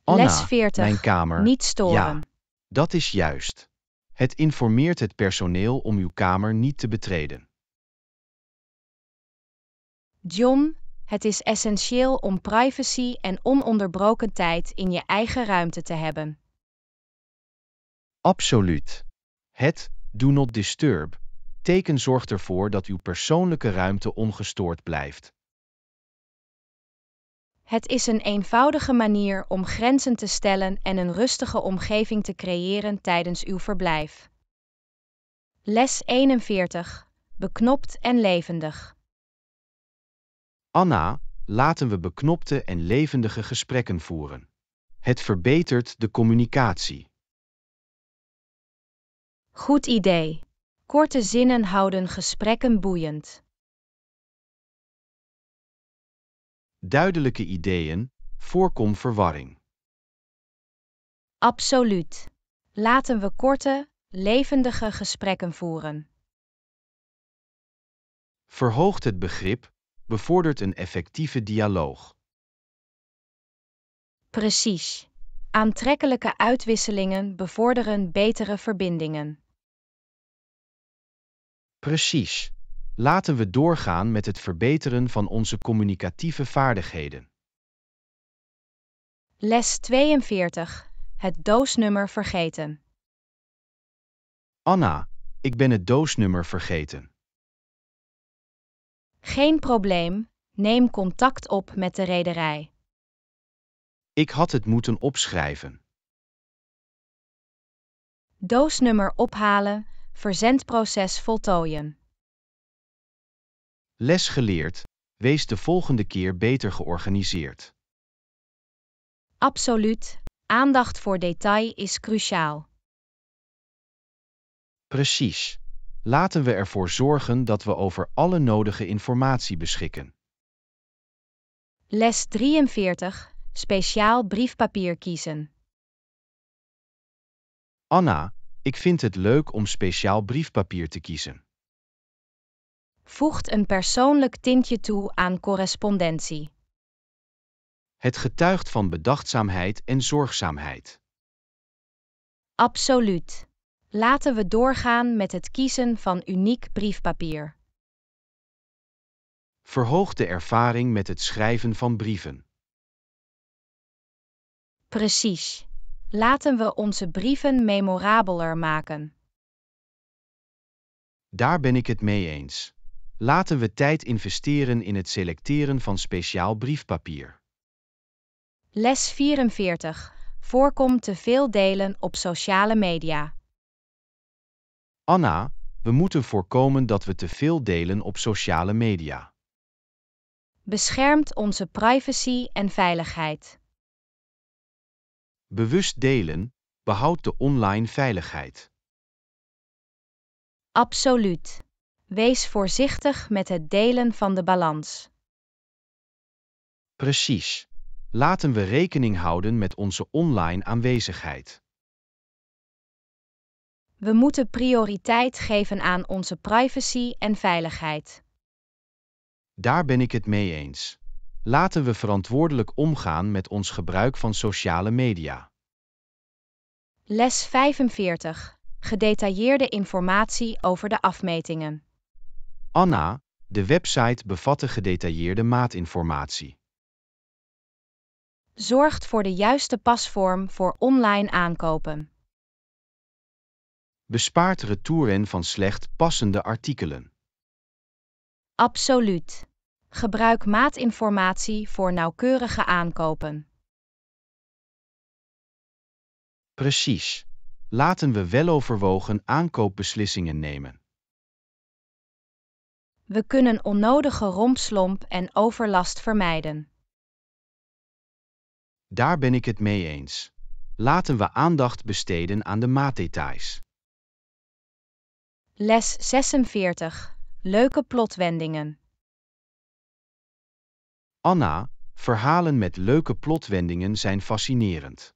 S1: Anna, Les 40. Mijn kamer.
S2: Niet storen. Ja, dat is juist. Het informeert het personeel om uw kamer niet te betreden.
S1: John, het is essentieel om privacy en ononderbroken tijd in je eigen ruimte te hebben.
S2: Absoluut. Het Do Not Disturb teken zorgt ervoor dat uw persoonlijke ruimte ongestoord blijft.
S1: Het is een eenvoudige manier om grenzen te stellen en een rustige omgeving te creëren tijdens uw verblijf. Les 41. Beknopt en levendig.
S2: Anna, laten we beknopte en levendige gesprekken voeren. Het verbetert de communicatie.
S1: Goed idee. Korte zinnen houden gesprekken boeiend.
S2: Duidelijke ideeën, voorkom verwarring.
S1: Absoluut. Laten we korte, levendige gesprekken voeren.
S2: Verhoogt het begrip, bevordert een effectieve dialoog.
S1: Precies. Aantrekkelijke uitwisselingen bevorderen betere verbindingen.
S2: Precies. Laten we doorgaan met het verbeteren van onze communicatieve vaardigheden.
S1: Les 42. Het doosnummer vergeten.
S2: Anna, ik ben het doosnummer vergeten.
S1: Geen probleem, neem contact op met de rederij.
S2: Ik had het moeten opschrijven.
S1: Doosnummer ophalen, verzendproces voltooien.
S2: Les geleerd, wees de volgende keer beter georganiseerd.
S1: Absoluut, aandacht voor detail is cruciaal.
S2: Precies laten we ervoor zorgen dat we over alle nodige informatie beschikken.
S1: Les 43. Speciaal briefpapier kiezen.
S2: Anna, ik vind het leuk om speciaal briefpapier te kiezen.
S1: Voegt een persoonlijk tintje toe aan correspondentie.
S2: Het getuigt van bedachtzaamheid en zorgzaamheid.
S1: Absoluut. Laten we doorgaan met het kiezen van uniek briefpapier.
S2: Verhoog de ervaring met het schrijven van brieven.
S1: Precies. Laten we onze brieven memorabeler maken.
S2: Daar ben ik het mee eens. Laten we tijd investeren in het selecteren van speciaal briefpapier.
S1: Les 44. Voorkom te veel delen op sociale media.
S2: Anna, we moeten voorkomen dat we te veel delen op sociale media.
S1: Beschermt onze privacy en veiligheid.
S2: Bewust delen behoudt de online veiligheid.
S1: Absoluut. Wees voorzichtig met het delen van de balans.
S2: Precies. Laten we rekening houden met onze online aanwezigheid.
S1: We moeten prioriteit geven aan onze privacy en veiligheid.
S2: Daar ben ik het mee eens. Laten we verantwoordelijk omgaan met ons gebruik van sociale media.
S1: Les 45. Gedetailleerde informatie over de afmetingen.
S2: Anna, de website bevatte gedetailleerde maatinformatie.
S1: Zorgt voor de juiste pasvorm voor online aankopen
S2: bespaart retouren van slecht passende artikelen.
S1: Absoluut. Gebruik maatinformatie voor nauwkeurige aankopen.
S2: Precies. Laten we weloverwogen aankoopbeslissingen nemen.
S1: We kunnen onnodige rompslomp en overlast vermijden.
S2: Daar ben ik het mee eens. Laten we aandacht besteden aan de maatdetails.
S1: Les 46. Leuke plotwendingen.
S2: Anna, verhalen met leuke plotwendingen zijn fascinerend.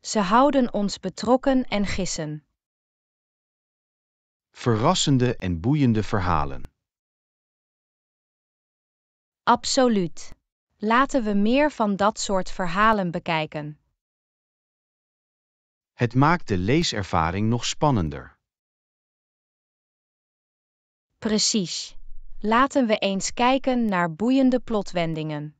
S1: Ze houden ons betrokken en gissen.
S2: Verrassende en boeiende verhalen.
S1: Absoluut. Laten we meer van dat soort verhalen bekijken.
S2: Het maakt de leeservaring nog spannender.
S1: Precies. Laten we eens kijken naar boeiende plotwendingen.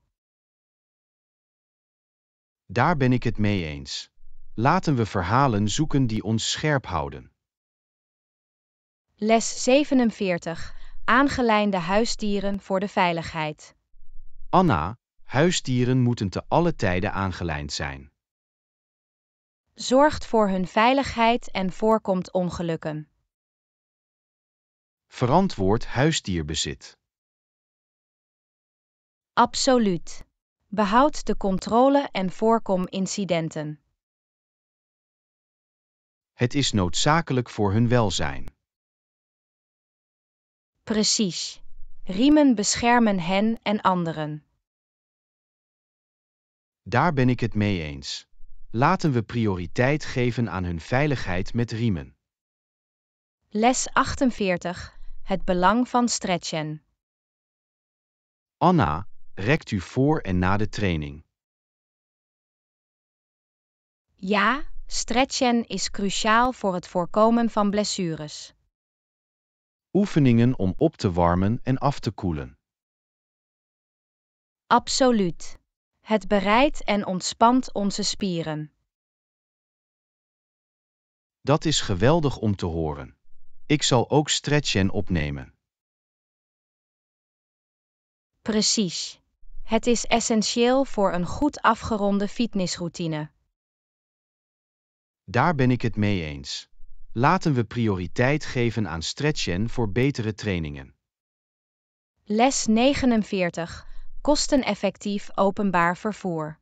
S2: Daar ben ik het mee eens. Laten we verhalen zoeken die ons scherp houden.
S1: Les 47. Aangeleinde huisdieren voor de veiligheid.
S2: Anna, huisdieren moeten te alle tijden aangeleind zijn.
S1: Zorgt voor hun veiligheid en voorkomt ongelukken.
S2: Verantwoord huisdierbezit.
S1: Absoluut. Behoud de controle en voorkom incidenten.
S2: Het is noodzakelijk voor hun welzijn.
S1: Precies. Riemen beschermen hen en anderen.
S2: Daar ben ik het mee eens. Laten we prioriteit geven aan hun veiligheid met riemen.
S1: Les 48. Het belang van stretchen.
S2: Anna, rekt u voor en na de training.
S1: Ja, stretchen is cruciaal voor het voorkomen van blessures.
S2: Oefeningen om op te warmen en af te koelen.
S1: Absoluut. Het bereidt en ontspant onze spieren.
S2: Dat is geweldig om te horen. Ik zal ook stretchen opnemen.
S1: Precies. Het is essentieel voor een goed afgeronde fitnessroutine.
S2: Daar ben ik het mee eens. Laten we prioriteit geven aan stretchen voor betere trainingen.
S1: Les 49. Kosteneffectief openbaar vervoer.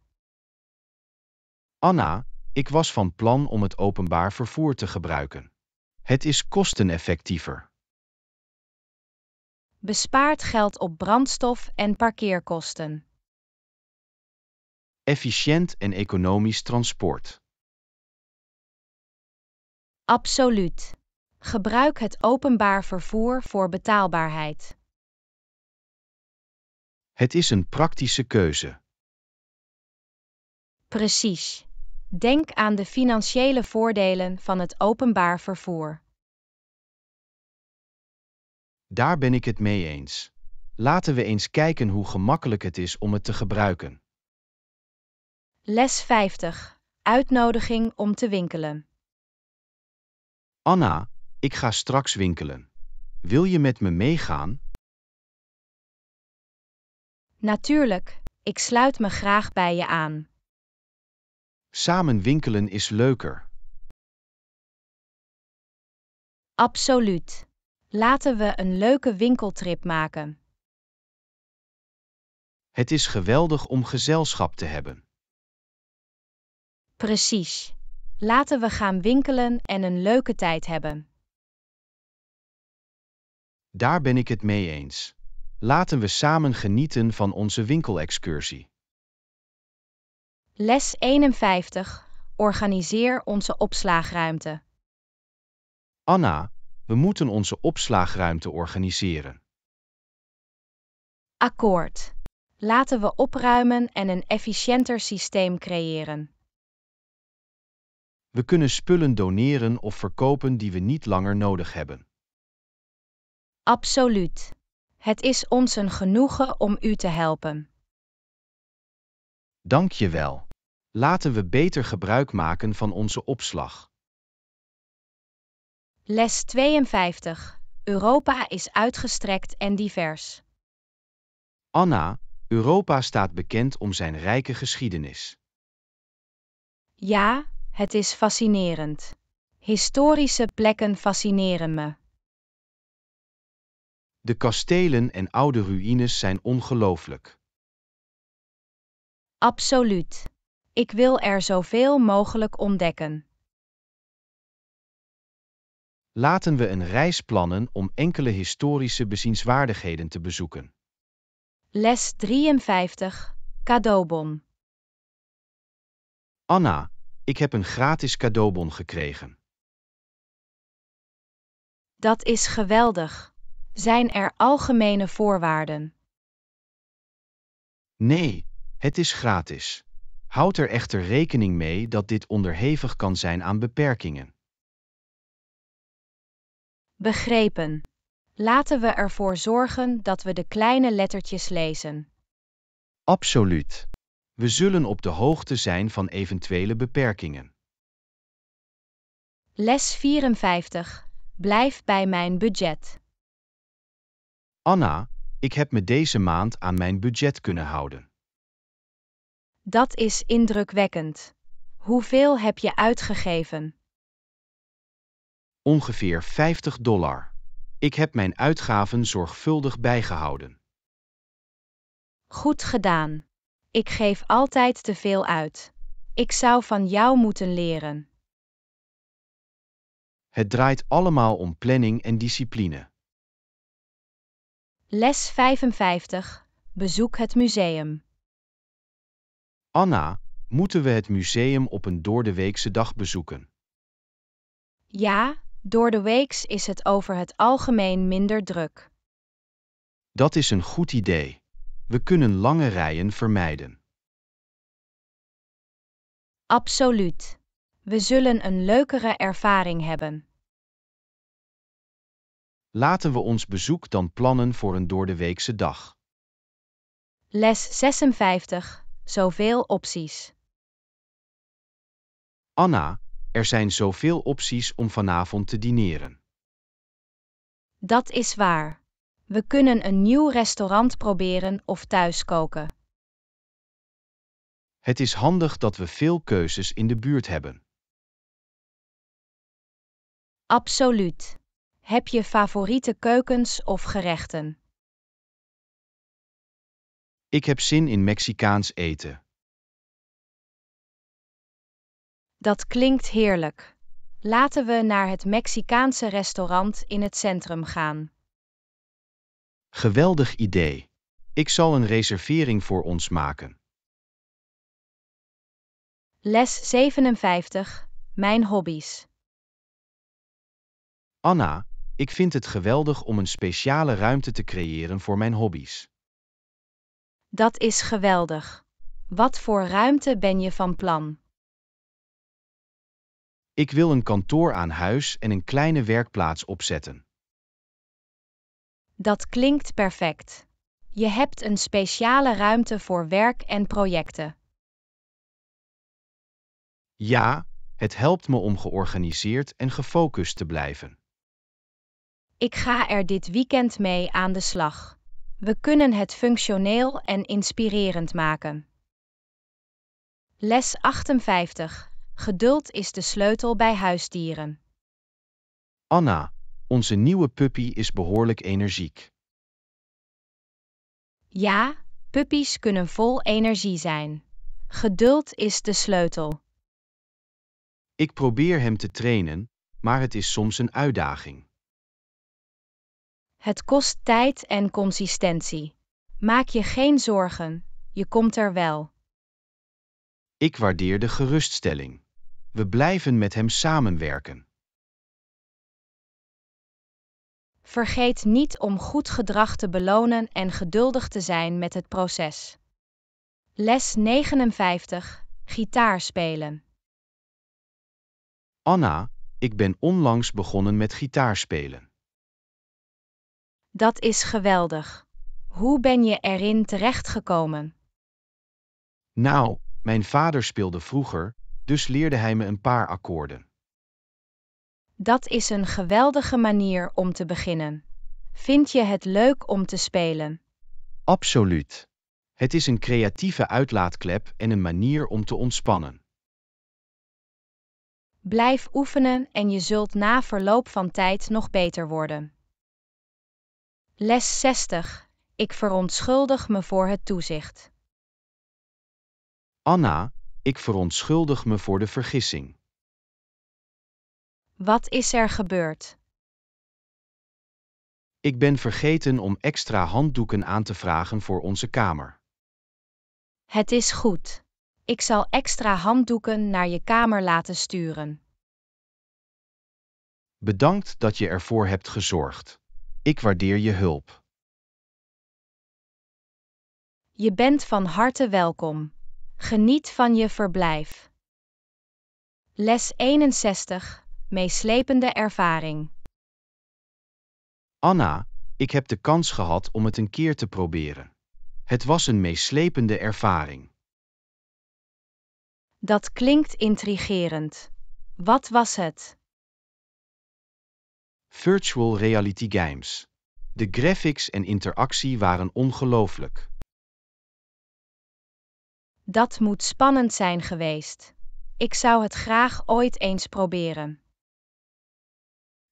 S2: Anna, ik was van plan om het openbaar vervoer te gebruiken. Het is kosteneffectiever.
S1: Bespaart geld op brandstof en parkeerkosten.
S2: Efficiënt en economisch transport.
S1: Absoluut. Gebruik het openbaar vervoer voor betaalbaarheid.
S2: Het is een praktische keuze.
S1: Precies. Denk aan de financiële voordelen van het openbaar vervoer.
S2: Daar ben ik het mee eens. Laten we eens kijken hoe gemakkelijk het is om het te gebruiken.
S1: Les 50. Uitnodiging om te winkelen.
S2: Anna, ik ga straks winkelen. Wil je met me meegaan?
S1: Natuurlijk, ik sluit me graag bij je aan.
S2: Samen winkelen is leuker.
S1: Absoluut. Laten we een leuke winkeltrip maken.
S2: Het is geweldig om gezelschap te hebben.
S1: Precies. Laten we gaan winkelen en een leuke tijd hebben.
S2: Daar ben ik het mee eens. Laten we samen genieten van onze winkelexcursie.
S1: Les 51. Organiseer onze opslagruimte.
S2: Anna, we moeten onze opslagruimte organiseren.
S1: Akkoord. Laten we opruimen en een efficiënter systeem creëren.
S2: We kunnen spullen doneren of verkopen die we niet langer nodig hebben.
S1: Absoluut. Het is ons een genoegen om u te helpen.
S2: Dank je wel. Laten we beter gebruik maken van onze opslag.
S1: Les 52. Europa is uitgestrekt en divers.
S2: Anna, Europa staat bekend om zijn rijke geschiedenis.
S1: Ja, het is fascinerend. Historische plekken fascineren me.
S2: De kastelen en oude ruïnes zijn ongelooflijk.
S1: Absoluut. Ik wil er zoveel mogelijk ontdekken.
S2: Laten we een reis plannen om enkele historische bezienswaardigheden te bezoeken.
S1: Les 53, cadeaubon.
S2: Anna, ik heb een gratis cadeaubon gekregen.
S1: Dat is geweldig. Zijn er algemene voorwaarden?
S2: Nee, het is gratis. Houd er echter rekening mee dat dit onderhevig kan zijn aan beperkingen.
S1: Begrepen. Laten we ervoor zorgen dat we de kleine lettertjes lezen.
S2: Absoluut. We zullen op de hoogte zijn van eventuele beperkingen.
S1: Les 54. Blijf bij mijn budget.
S2: Anna, ik heb me deze maand aan mijn budget kunnen houden.
S1: Dat is indrukwekkend. Hoeveel heb je uitgegeven?
S2: Ongeveer 50 dollar. Ik heb mijn uitgaven zorgvuldig bijgehouden.
S1: Goed gedaan. Ik geef altijd te veel uit. Ik zou van jou moeten leren.
S2: Het draait allemaal om planning en discipline.
S1: Les 55. Bezoek het museum.
S2: Anna, moeten we het museum op een doordeweekse dag bezoeken?
S1: Ja, doordeweeks is het over het algemeen minder druk.
S2: Dat is een goed idee. We kunnen lange rijen vermijden.
S1: Absoluut. We zullen een leukere ervaring hebben.
S2: Laten we ons bezoek dan plannen voor een doordeweekse dag.
S1: Les 56 Zoveel opties.
S2: Anna, er zijn zoveel opties om vanavond te dineren.
S1: Dat is waar. We kunnen een nieuw restaurant proberen of thuis koken.
S2: Het is handig dat we veel keuzes in de buurt hebben.
S1: Absoluut. Heb je favoriete keukens of gerechten?
S2: Ik heb zin in Mexicaans eten.
S1: Dat klinkt heerlijk. Laten we naar het Mexicaanse restaurant in het centrum gaan.
S2: Geweldig idee. Ik zal een reservering voor ons maken.
S1: Les 57. Mijn hobby's.
S2: Anna, ik vind het geweldig om een speciale ruimte te creëren voor mijn hobby's.
S1: Dat is geweldig. Wat voor ruimte ben je van plan?
S2: Ik wil een kantoor aan huis en een kleine werkplaats opzetten.
S1: Dat klinkt perfect. Je hebt een speciale ruimte voor werk en projecten.
S2: Ja, het helpt me om georganiseerd en gefocust te blijven.
S1: Ik ga er dit weekend mee aan de slag. We kunnen het functioneel en inspirerend maken. Les 58. Geduld is de sleutel bij huisdieren.
S2: Anna, onze nieuwe puppy is behoorlijk energiek.
S1: Ja, puppies kunnen vol energie zijn. Geduld is de sleutel.
S2: Ik probeer hem te trainen, maar het is soms een uitdaging.
S1: Het kost tijd en consistentie. Maak je geen zorgen, je komt er wel.
S2: Ik waardeer de geruststelling. We blijven met hem samenwerken.
S1: Vergeet niet om goed gedrag te belonen en geduldig te zijn met het proces. Les 59: Gitaar spelen.
S2: Anna, ik ben onlangs begonnen met gitaarspelen.
S1: Dat is geweldig. Hoe ben je erin terechtgekomen?
S2: Nou, mijn vader speelde vroeger, dus leerde hij me een paar akkoorden.
S1: Dat is een geweldige manier om te beginnen. Vind je het leuk om te spelen?
S2: Absoluut. Het is een creatieve uitlaatklep en een manier om te ontspannen.
S1: Blijf oefenen en je zult na verloop van tijd nog beter worden. Les 60. Ik verontschuldig me voor het toezicht.
S2: Anna, ik verontschuldig me voor de vergissing.
S1: Wat is er gebeurd?
S2: Ik ben vergeten om extra handdoeken aan te vragen voor onze kamer.
S1: Het is goed. Ik zal extra handdoeken naar je kamer laten sturen.
S2: Bedankt dat je ervoor hebt gezorgd. Ik waardeer je hulp.
S1: Je bent van harte welkom. Geniet van je verblijf. Les 61. Meeslepende ervaring.
S2: Anna, ik heb de kans gehad om het een keer te proberen. Het was een meeslepende ervaring.
S1: Dat klinkt intrigerend. Wat was het?
S2: Virtual reality games. De graphics en interactie waren ongelooflijk.
S1: Dat moet spannend zijn geweest. Ik zou het graag ooit eens proberen.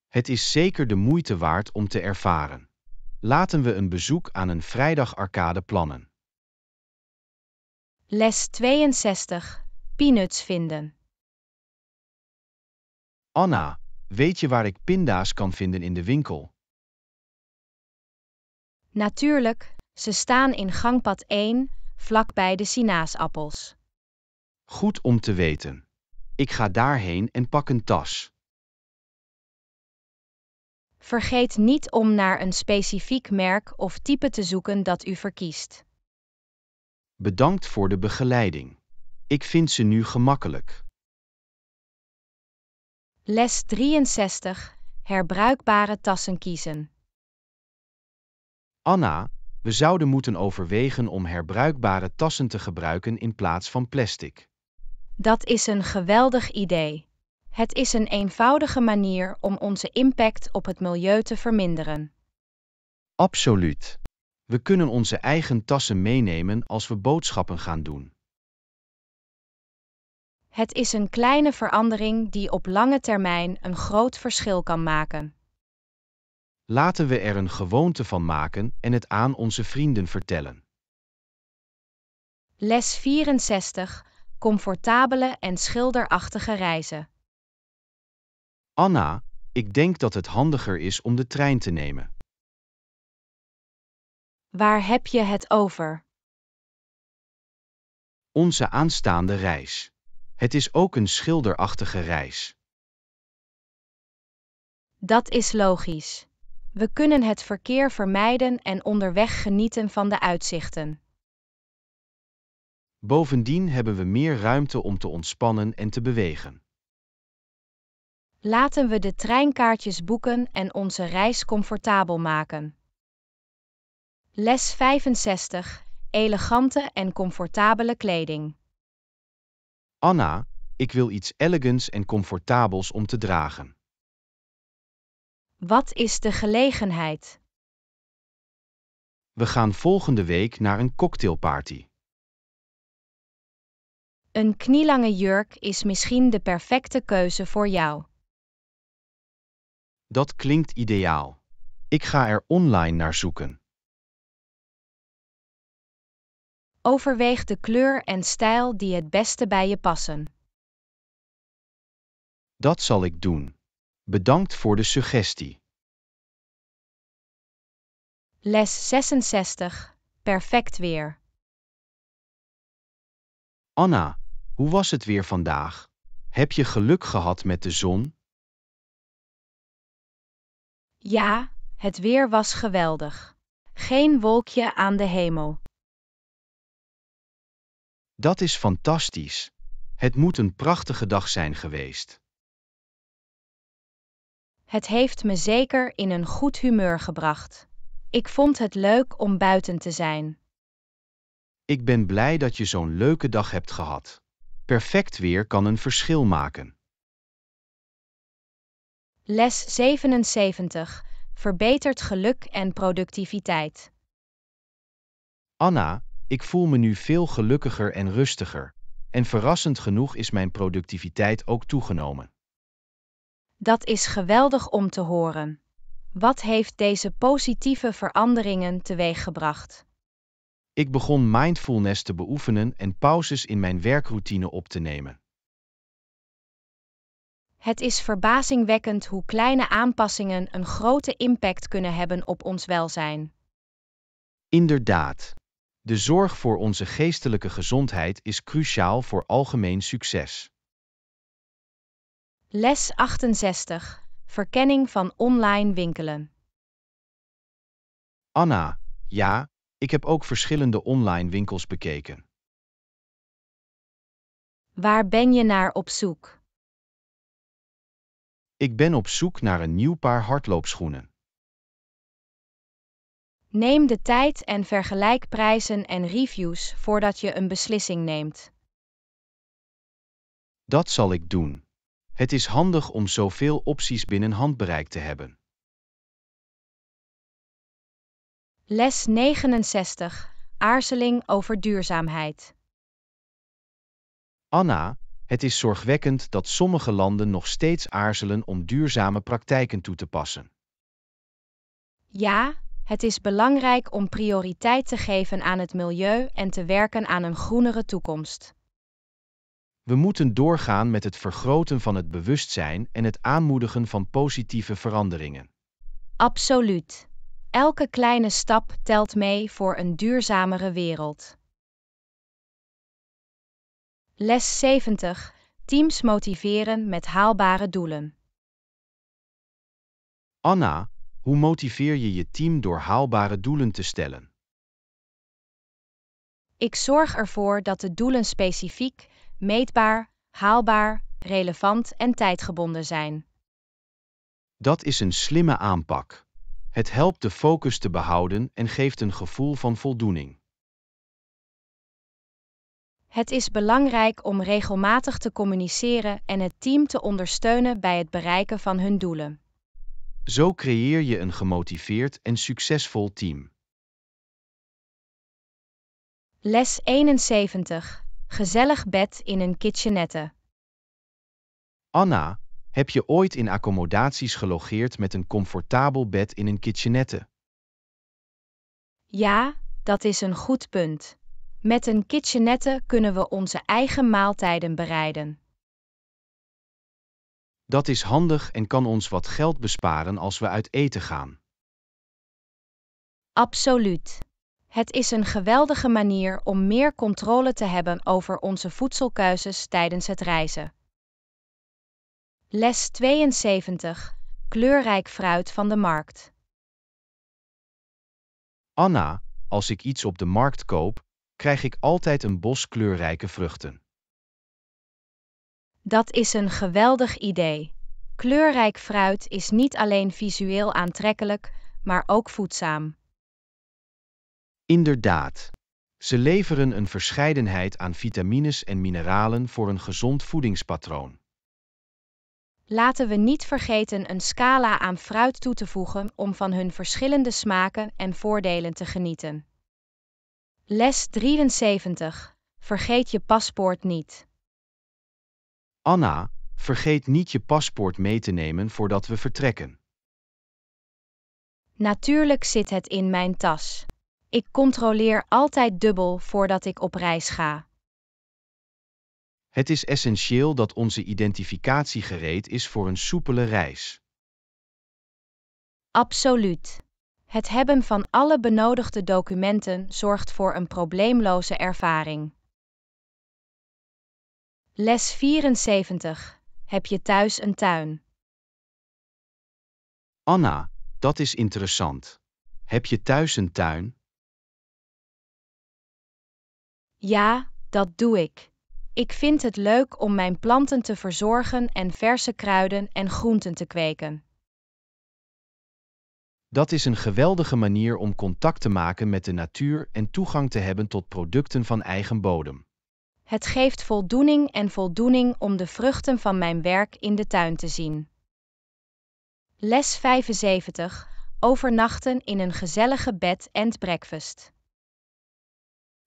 S2: Het is zeker de moeite waard om te ervaren. Laten we een bezoek aan een vrijdag arcade plannen.
S1: Les 62. Peanuts vinden.
S2: Anna, Weet je waar ik pinda's kan vinden in de winkel?
S1: Natuurlijk, ze staan in gangpad 1, vlakbij de sinaasappels.
S2: Goed om te weten. Ik ga daarheen en pak een tas.
S1: Vergeet niet om naar een specifiek merk of type te zoeken dat u verkiest.
S2: Bedankt voor de begeleiding. Ik vind ze nu gemakkelijk.
S1: Les 63. Herbruikbare tassen kiezen.
S2: Anna, we zouden moeten overwegen om herbruikbare tassen te gebruiken in plaats van plastic.
S1: Dat is een geweldig idee. Het is een eenvoudige manier om onze impact op het milieu te verminderen.
S2: Absoluut. We kunnen onze eigen tassen meenemen als we boodschappen gaan doen.
S1: Het is een kleine verandering die op lange termijn een groot verschil kan maken.
S2: Laten we er een gewoonte van maken en het aan onze vrienden vertellen.
S1: Les 64. Comfortabele en schilderachtige reizen.
S2: Anna, ik denk dat het handiger is om de trein te nemen.
S1: Waar heb je het over?
S2: Onze aanstaande reis. Het is ook een schilderachtige reis.
S1: Dat is logisch. We kunnen het verkeer vermijden en onderweg genieten van de uitzichten.
S2: Bovendien hebben we meer ruimte om te ontspannen en te bewegen.
S1: Laten we de treinkaartjes boeken en onze reis comfortabel maken. Les 65: Elegante en comfortabele kleding.
S2: Anna, ik wil iets elegants en comfortabels om te dragen.
S1: Wat is de gelegenheid?
S2: We gaan volgende week naar een cocktailparty.
S1: Een knielange jurk is misschien de perfecte keuze voor jou.
S2: Dat klinkt ideaal. Ik ga er online naar zoeken.
S1: Overweeg de kleur en stijl die het beste bij je passen.
S2: Dat zal ik doen. Bedankt voor de suggestie.
S1: Les 66. Perfect weer.
S2: Anna, hoe was het weer vandaag? Heb je geluk gehad met de zon?
S1: Ja, het weer was geweldig. Geen wolkje aan de hemel.
S2: Dat is fantastisch. Het moet een prachtige dag zijn geweest.
S1: Het heeft me zeker in een goed humeur gebracht. Ik vond het leuk om buiten te zijn.
S2: Ik ben blij dat je zo'n leuke dag hebt gehad. Perfect weer kan een verschil maken.
S1: Les 77. Verbetert geluk en productiviteit.
S2: Anna, ik voel me nu veel gelukkiger en rustiger. En verrassend genoeg is mijn productiviteit ook toegenomen.
S1: Dat is geweldig om te horen. Wat heeft deze positieve veranderingen teweeggebracht?
S2: Ik begon mindfulness te beoefenen en pauzes in mijn werkroutine op te nemen.
S1: Het is verbazingwekkend hoe kleine aanpassingen een grote impact kunnen hebben op ons welzijn.
S2: Inderdaad. De zorg voor onze geestelijke gezondheid is cruciaal voor algemeen succes.
S1: Les 68. Verkenning van online winkelen.
S2: Anna, ja, ik heb ook verschillende online winkels bekeken.
S1: Waar ben je naar op zoek?
S2: Ik ben op zoek naar een nieuw paar hardloopschoenen.
S1: Neem de tijd en vergelijk prijzen en reviews voordat je een beslissing neemt.
S2: Dat zal ik doen. Het is handig om zoveel opties binnen handbereik te hebben.
S1: Les 69. Aarzeling over duurzaamheid.
S2: Anna, het is zorgwekkend dat sommige landen nog steeds aarzelen om duurzame praktijken toe te passen.
S1: Ja, het is belangrijk om prioriteit te geven aan het milieu en te werken aan een groenere toekomst.
S2: We moeten doorgaan met het vergroten van het bewustzijn en het aanmoedigen van positieve veranderingen.
S1: Absoluut. Elke kleine stap telt mee voor een duurzamere wereld. Les 70. Teams motiveren met haalbare doelen.
S2: Anna, hoe motiveer je je team door haalbare doelen te stellen?
S1: Ik zorg ervoor dat de doelen specifiek, meetbaar, haalbaar, relevant en tijdgebonden zijn.
S2: Dat is een slimme aanpak. Het helpt de focus te behouden en geeft een gevoel van voldoening.
S1: Het is belangrijk om regelmatig te communiceren en het team te ondersteunen bij het bereiken van hun doelen.
S2: Zo creëer je een gemotiveerd en succesvol team.
S1: Les 71. Gezellig bed in een kitchenette.
S2: Anna, heb je ooit in accommodaties gelogeerd met een comfortabel bed in een kitchenette?
S1: Ja, dat is een goed punt. Met een kitchenette kunnen we onze eigen maaltijden bereiden.
S2: Dat is handig en kan ons wat geld besparen als we uit eten gaan.
S1: Absoluut. Het is een geweldige manier om meer controle te hebben over onze voedselkeuzes tijdens het reizen. Les 72. Kleurrijk fruit van de markt.
S2: Anna, als ik iets op de markt koop, krijg ik altijd een bos kleurrijke vruchten.
S1: Dat is een geweldig idee. Kleurrijk fruit is niet alleen visueel aantrekkelijk,
S2: maar ook voedzaam. Inderdaad. Ze leveren een verscheidenheid aan vitamines en mineralen voor een gezond voedingspatroon.
S1: Laten we niet vergeten een scala aan fruit toe te voegen om van hun verschillende smaken en voordelen te genieten. Les 73. Vergeet je paspoort niet.
S2: Anna, vergeet niet je paspoort mee te nemen voordat we vertrekken.
S1: Natuurlijk zit het in mijn tas. Ik controleer altijd dubbel voordat ik op reis ga.
S2: Het is essentieel dat onze identificatie gereed is voor een soepele reis.
S1: Absoluut. Het hebben van alle benodigde documenten zorgt voor een probleemloze ervaring. Les 74. Heb je thuis een tuin?
S2: Anna, dat is interessant. Heb je thuis een tuin?
S1: Ja, dat doe ik. Ik vind het leuk om mijn planten te verzorgen en verse kruiden en groenten te kweken.
S2: Dat is een geweldige manier om contact te maken met de natuur en toegang te hebben tot producten van eigen bodem.
S1: Het geeft voldoening en voldoening om de vruchten van mijn werk in de tuin te zien. Les 75. Overnachten in een gezellige bed and breakfast.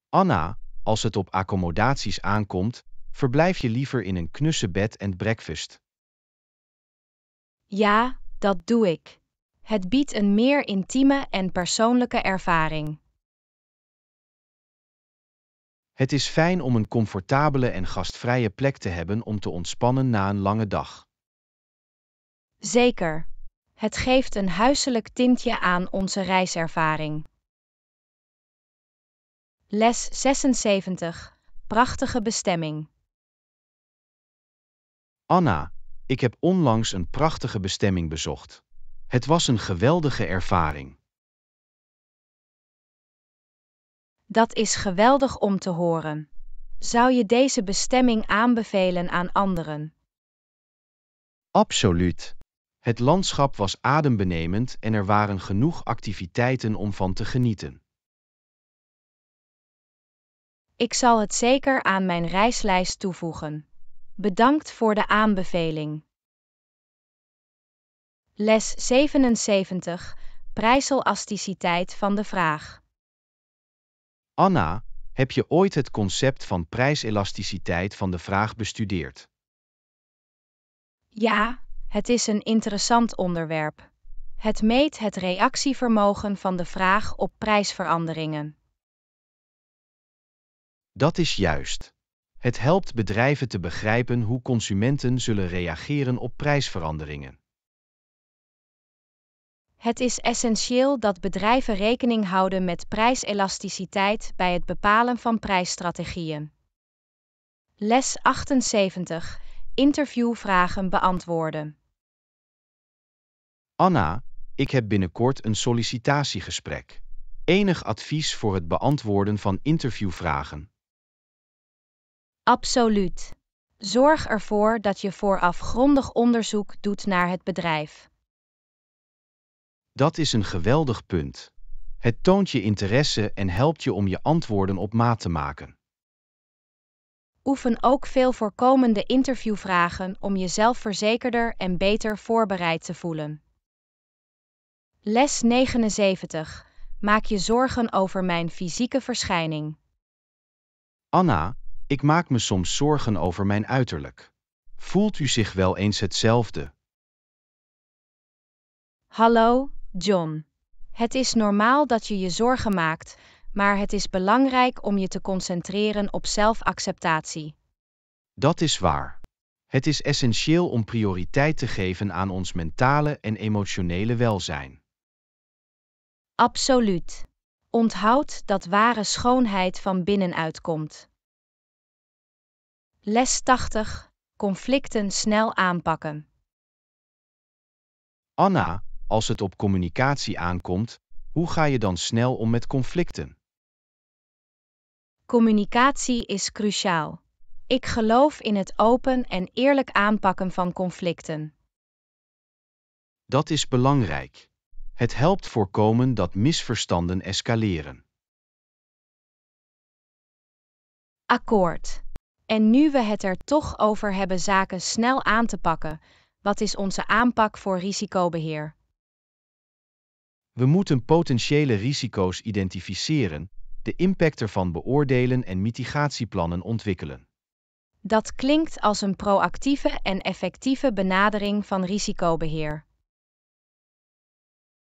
S2: Anna, als het op accommodaties aankomt, verblijf je liever in een knusse bed and breakfast.
S1: Ja, dat doe ik. Het biedt een meer intieme en persoonlijke ervaring.
S2: Het is fijn om een comfortabele en gastvrije plek te hebben om te ontspannen na een lange dag.
S1: Zeker. Het geeft een huiselijk tintje aan onze reiservaring. Les 76. Prachtige bestemming.
S2: Anna, ik heb onlangs een prachtige bestemming bezocht. Het was een geweldige ervaring.
S1: Dat is geweldig om te horen. Zou je deze bestemming aanbevelen aan anderen?
S2: Absoluut. Het landschap was adembenemend en er waren genoeg activiteiten om van te genieten.
S1: Ik zal het zeker aan mijn reislijst toevoegen. Bedankt voor de aanbeveling. Les 77 Prijselasticiteit van de vraag.
S2: Anna, heb je ooit het concept van prijselasticiteit van de vraag bestudeerd?
S1: Ja, het is een interessant onderwerp. Het meet het reactievermogen van de vraag op prijsveranderingen.
S2: Dat is juist. Het helpt bedrijven te begrijpen hoe consumenten zullen reageren op prijsveranderingen.
S1: Het is essentieel dat bedrijven rekening houden met prijselasticiteit bij het bepalen van prijsstrategieën. Les 78. Interviewvragen beantwoorden.
S2: Anna, ik heb binnenkort een sollicitatiegesprek. Enig advies voor het beantwoorden van interviewvragen?
S1: Absoluut. Zorg ervoor dat je vooraf grondig onderzoek doet naar het bedrijf.
S2: Dat is een geweldig punt. Het toont je interesse en helpt je om je antwoorden op maat te maken.
S1: Oefen ook veel voorkomende interviewvragen om jezelf verzekerder en beter voorbereid te voelen. Les 79. Maak je zorgen over mijn fysieke verschijning.
S2: Anna, ik maak me soms zorgen over mijn uiterlijk. Voelt u zich wel eens hetzelfde?
S1: Hallo, John. Het is normaal dat je je zorgen maakt, maar het is belangrijk om je te concentreren op zelfacceptatie.
S2: Dat is waar. Het is essentieel om prioriteit te geven aan ons mentale en emotionele welzijn.
S1: Absoluut. Onthoud dat ware schoonheid van binnenuit komt. Les 80. Conflicten snel aanpakken.
S2: Anna, als het op communicatie aankomt, hoe ga je dan snel om met conflicten?
S1: Communicatie is cruciaal. Ik geloof in het open en eerlijk aanpakken van conflicten.
S2: Dat is belangrijk. Het helpt voorkomen dat misverstanden escaleren.
S1: Akkoord. En nu we het er toch over hebben zaken snel aan te pakken, wat is onze aanpak voor risicobeheer?
S2: We moeten potentiële risico's identificeren, de impact ervan beoordelen en mitigatieplannen ontwikkelen.
S1: Dat klinkt als een proactieve en effectieve benadering van risicobeheer.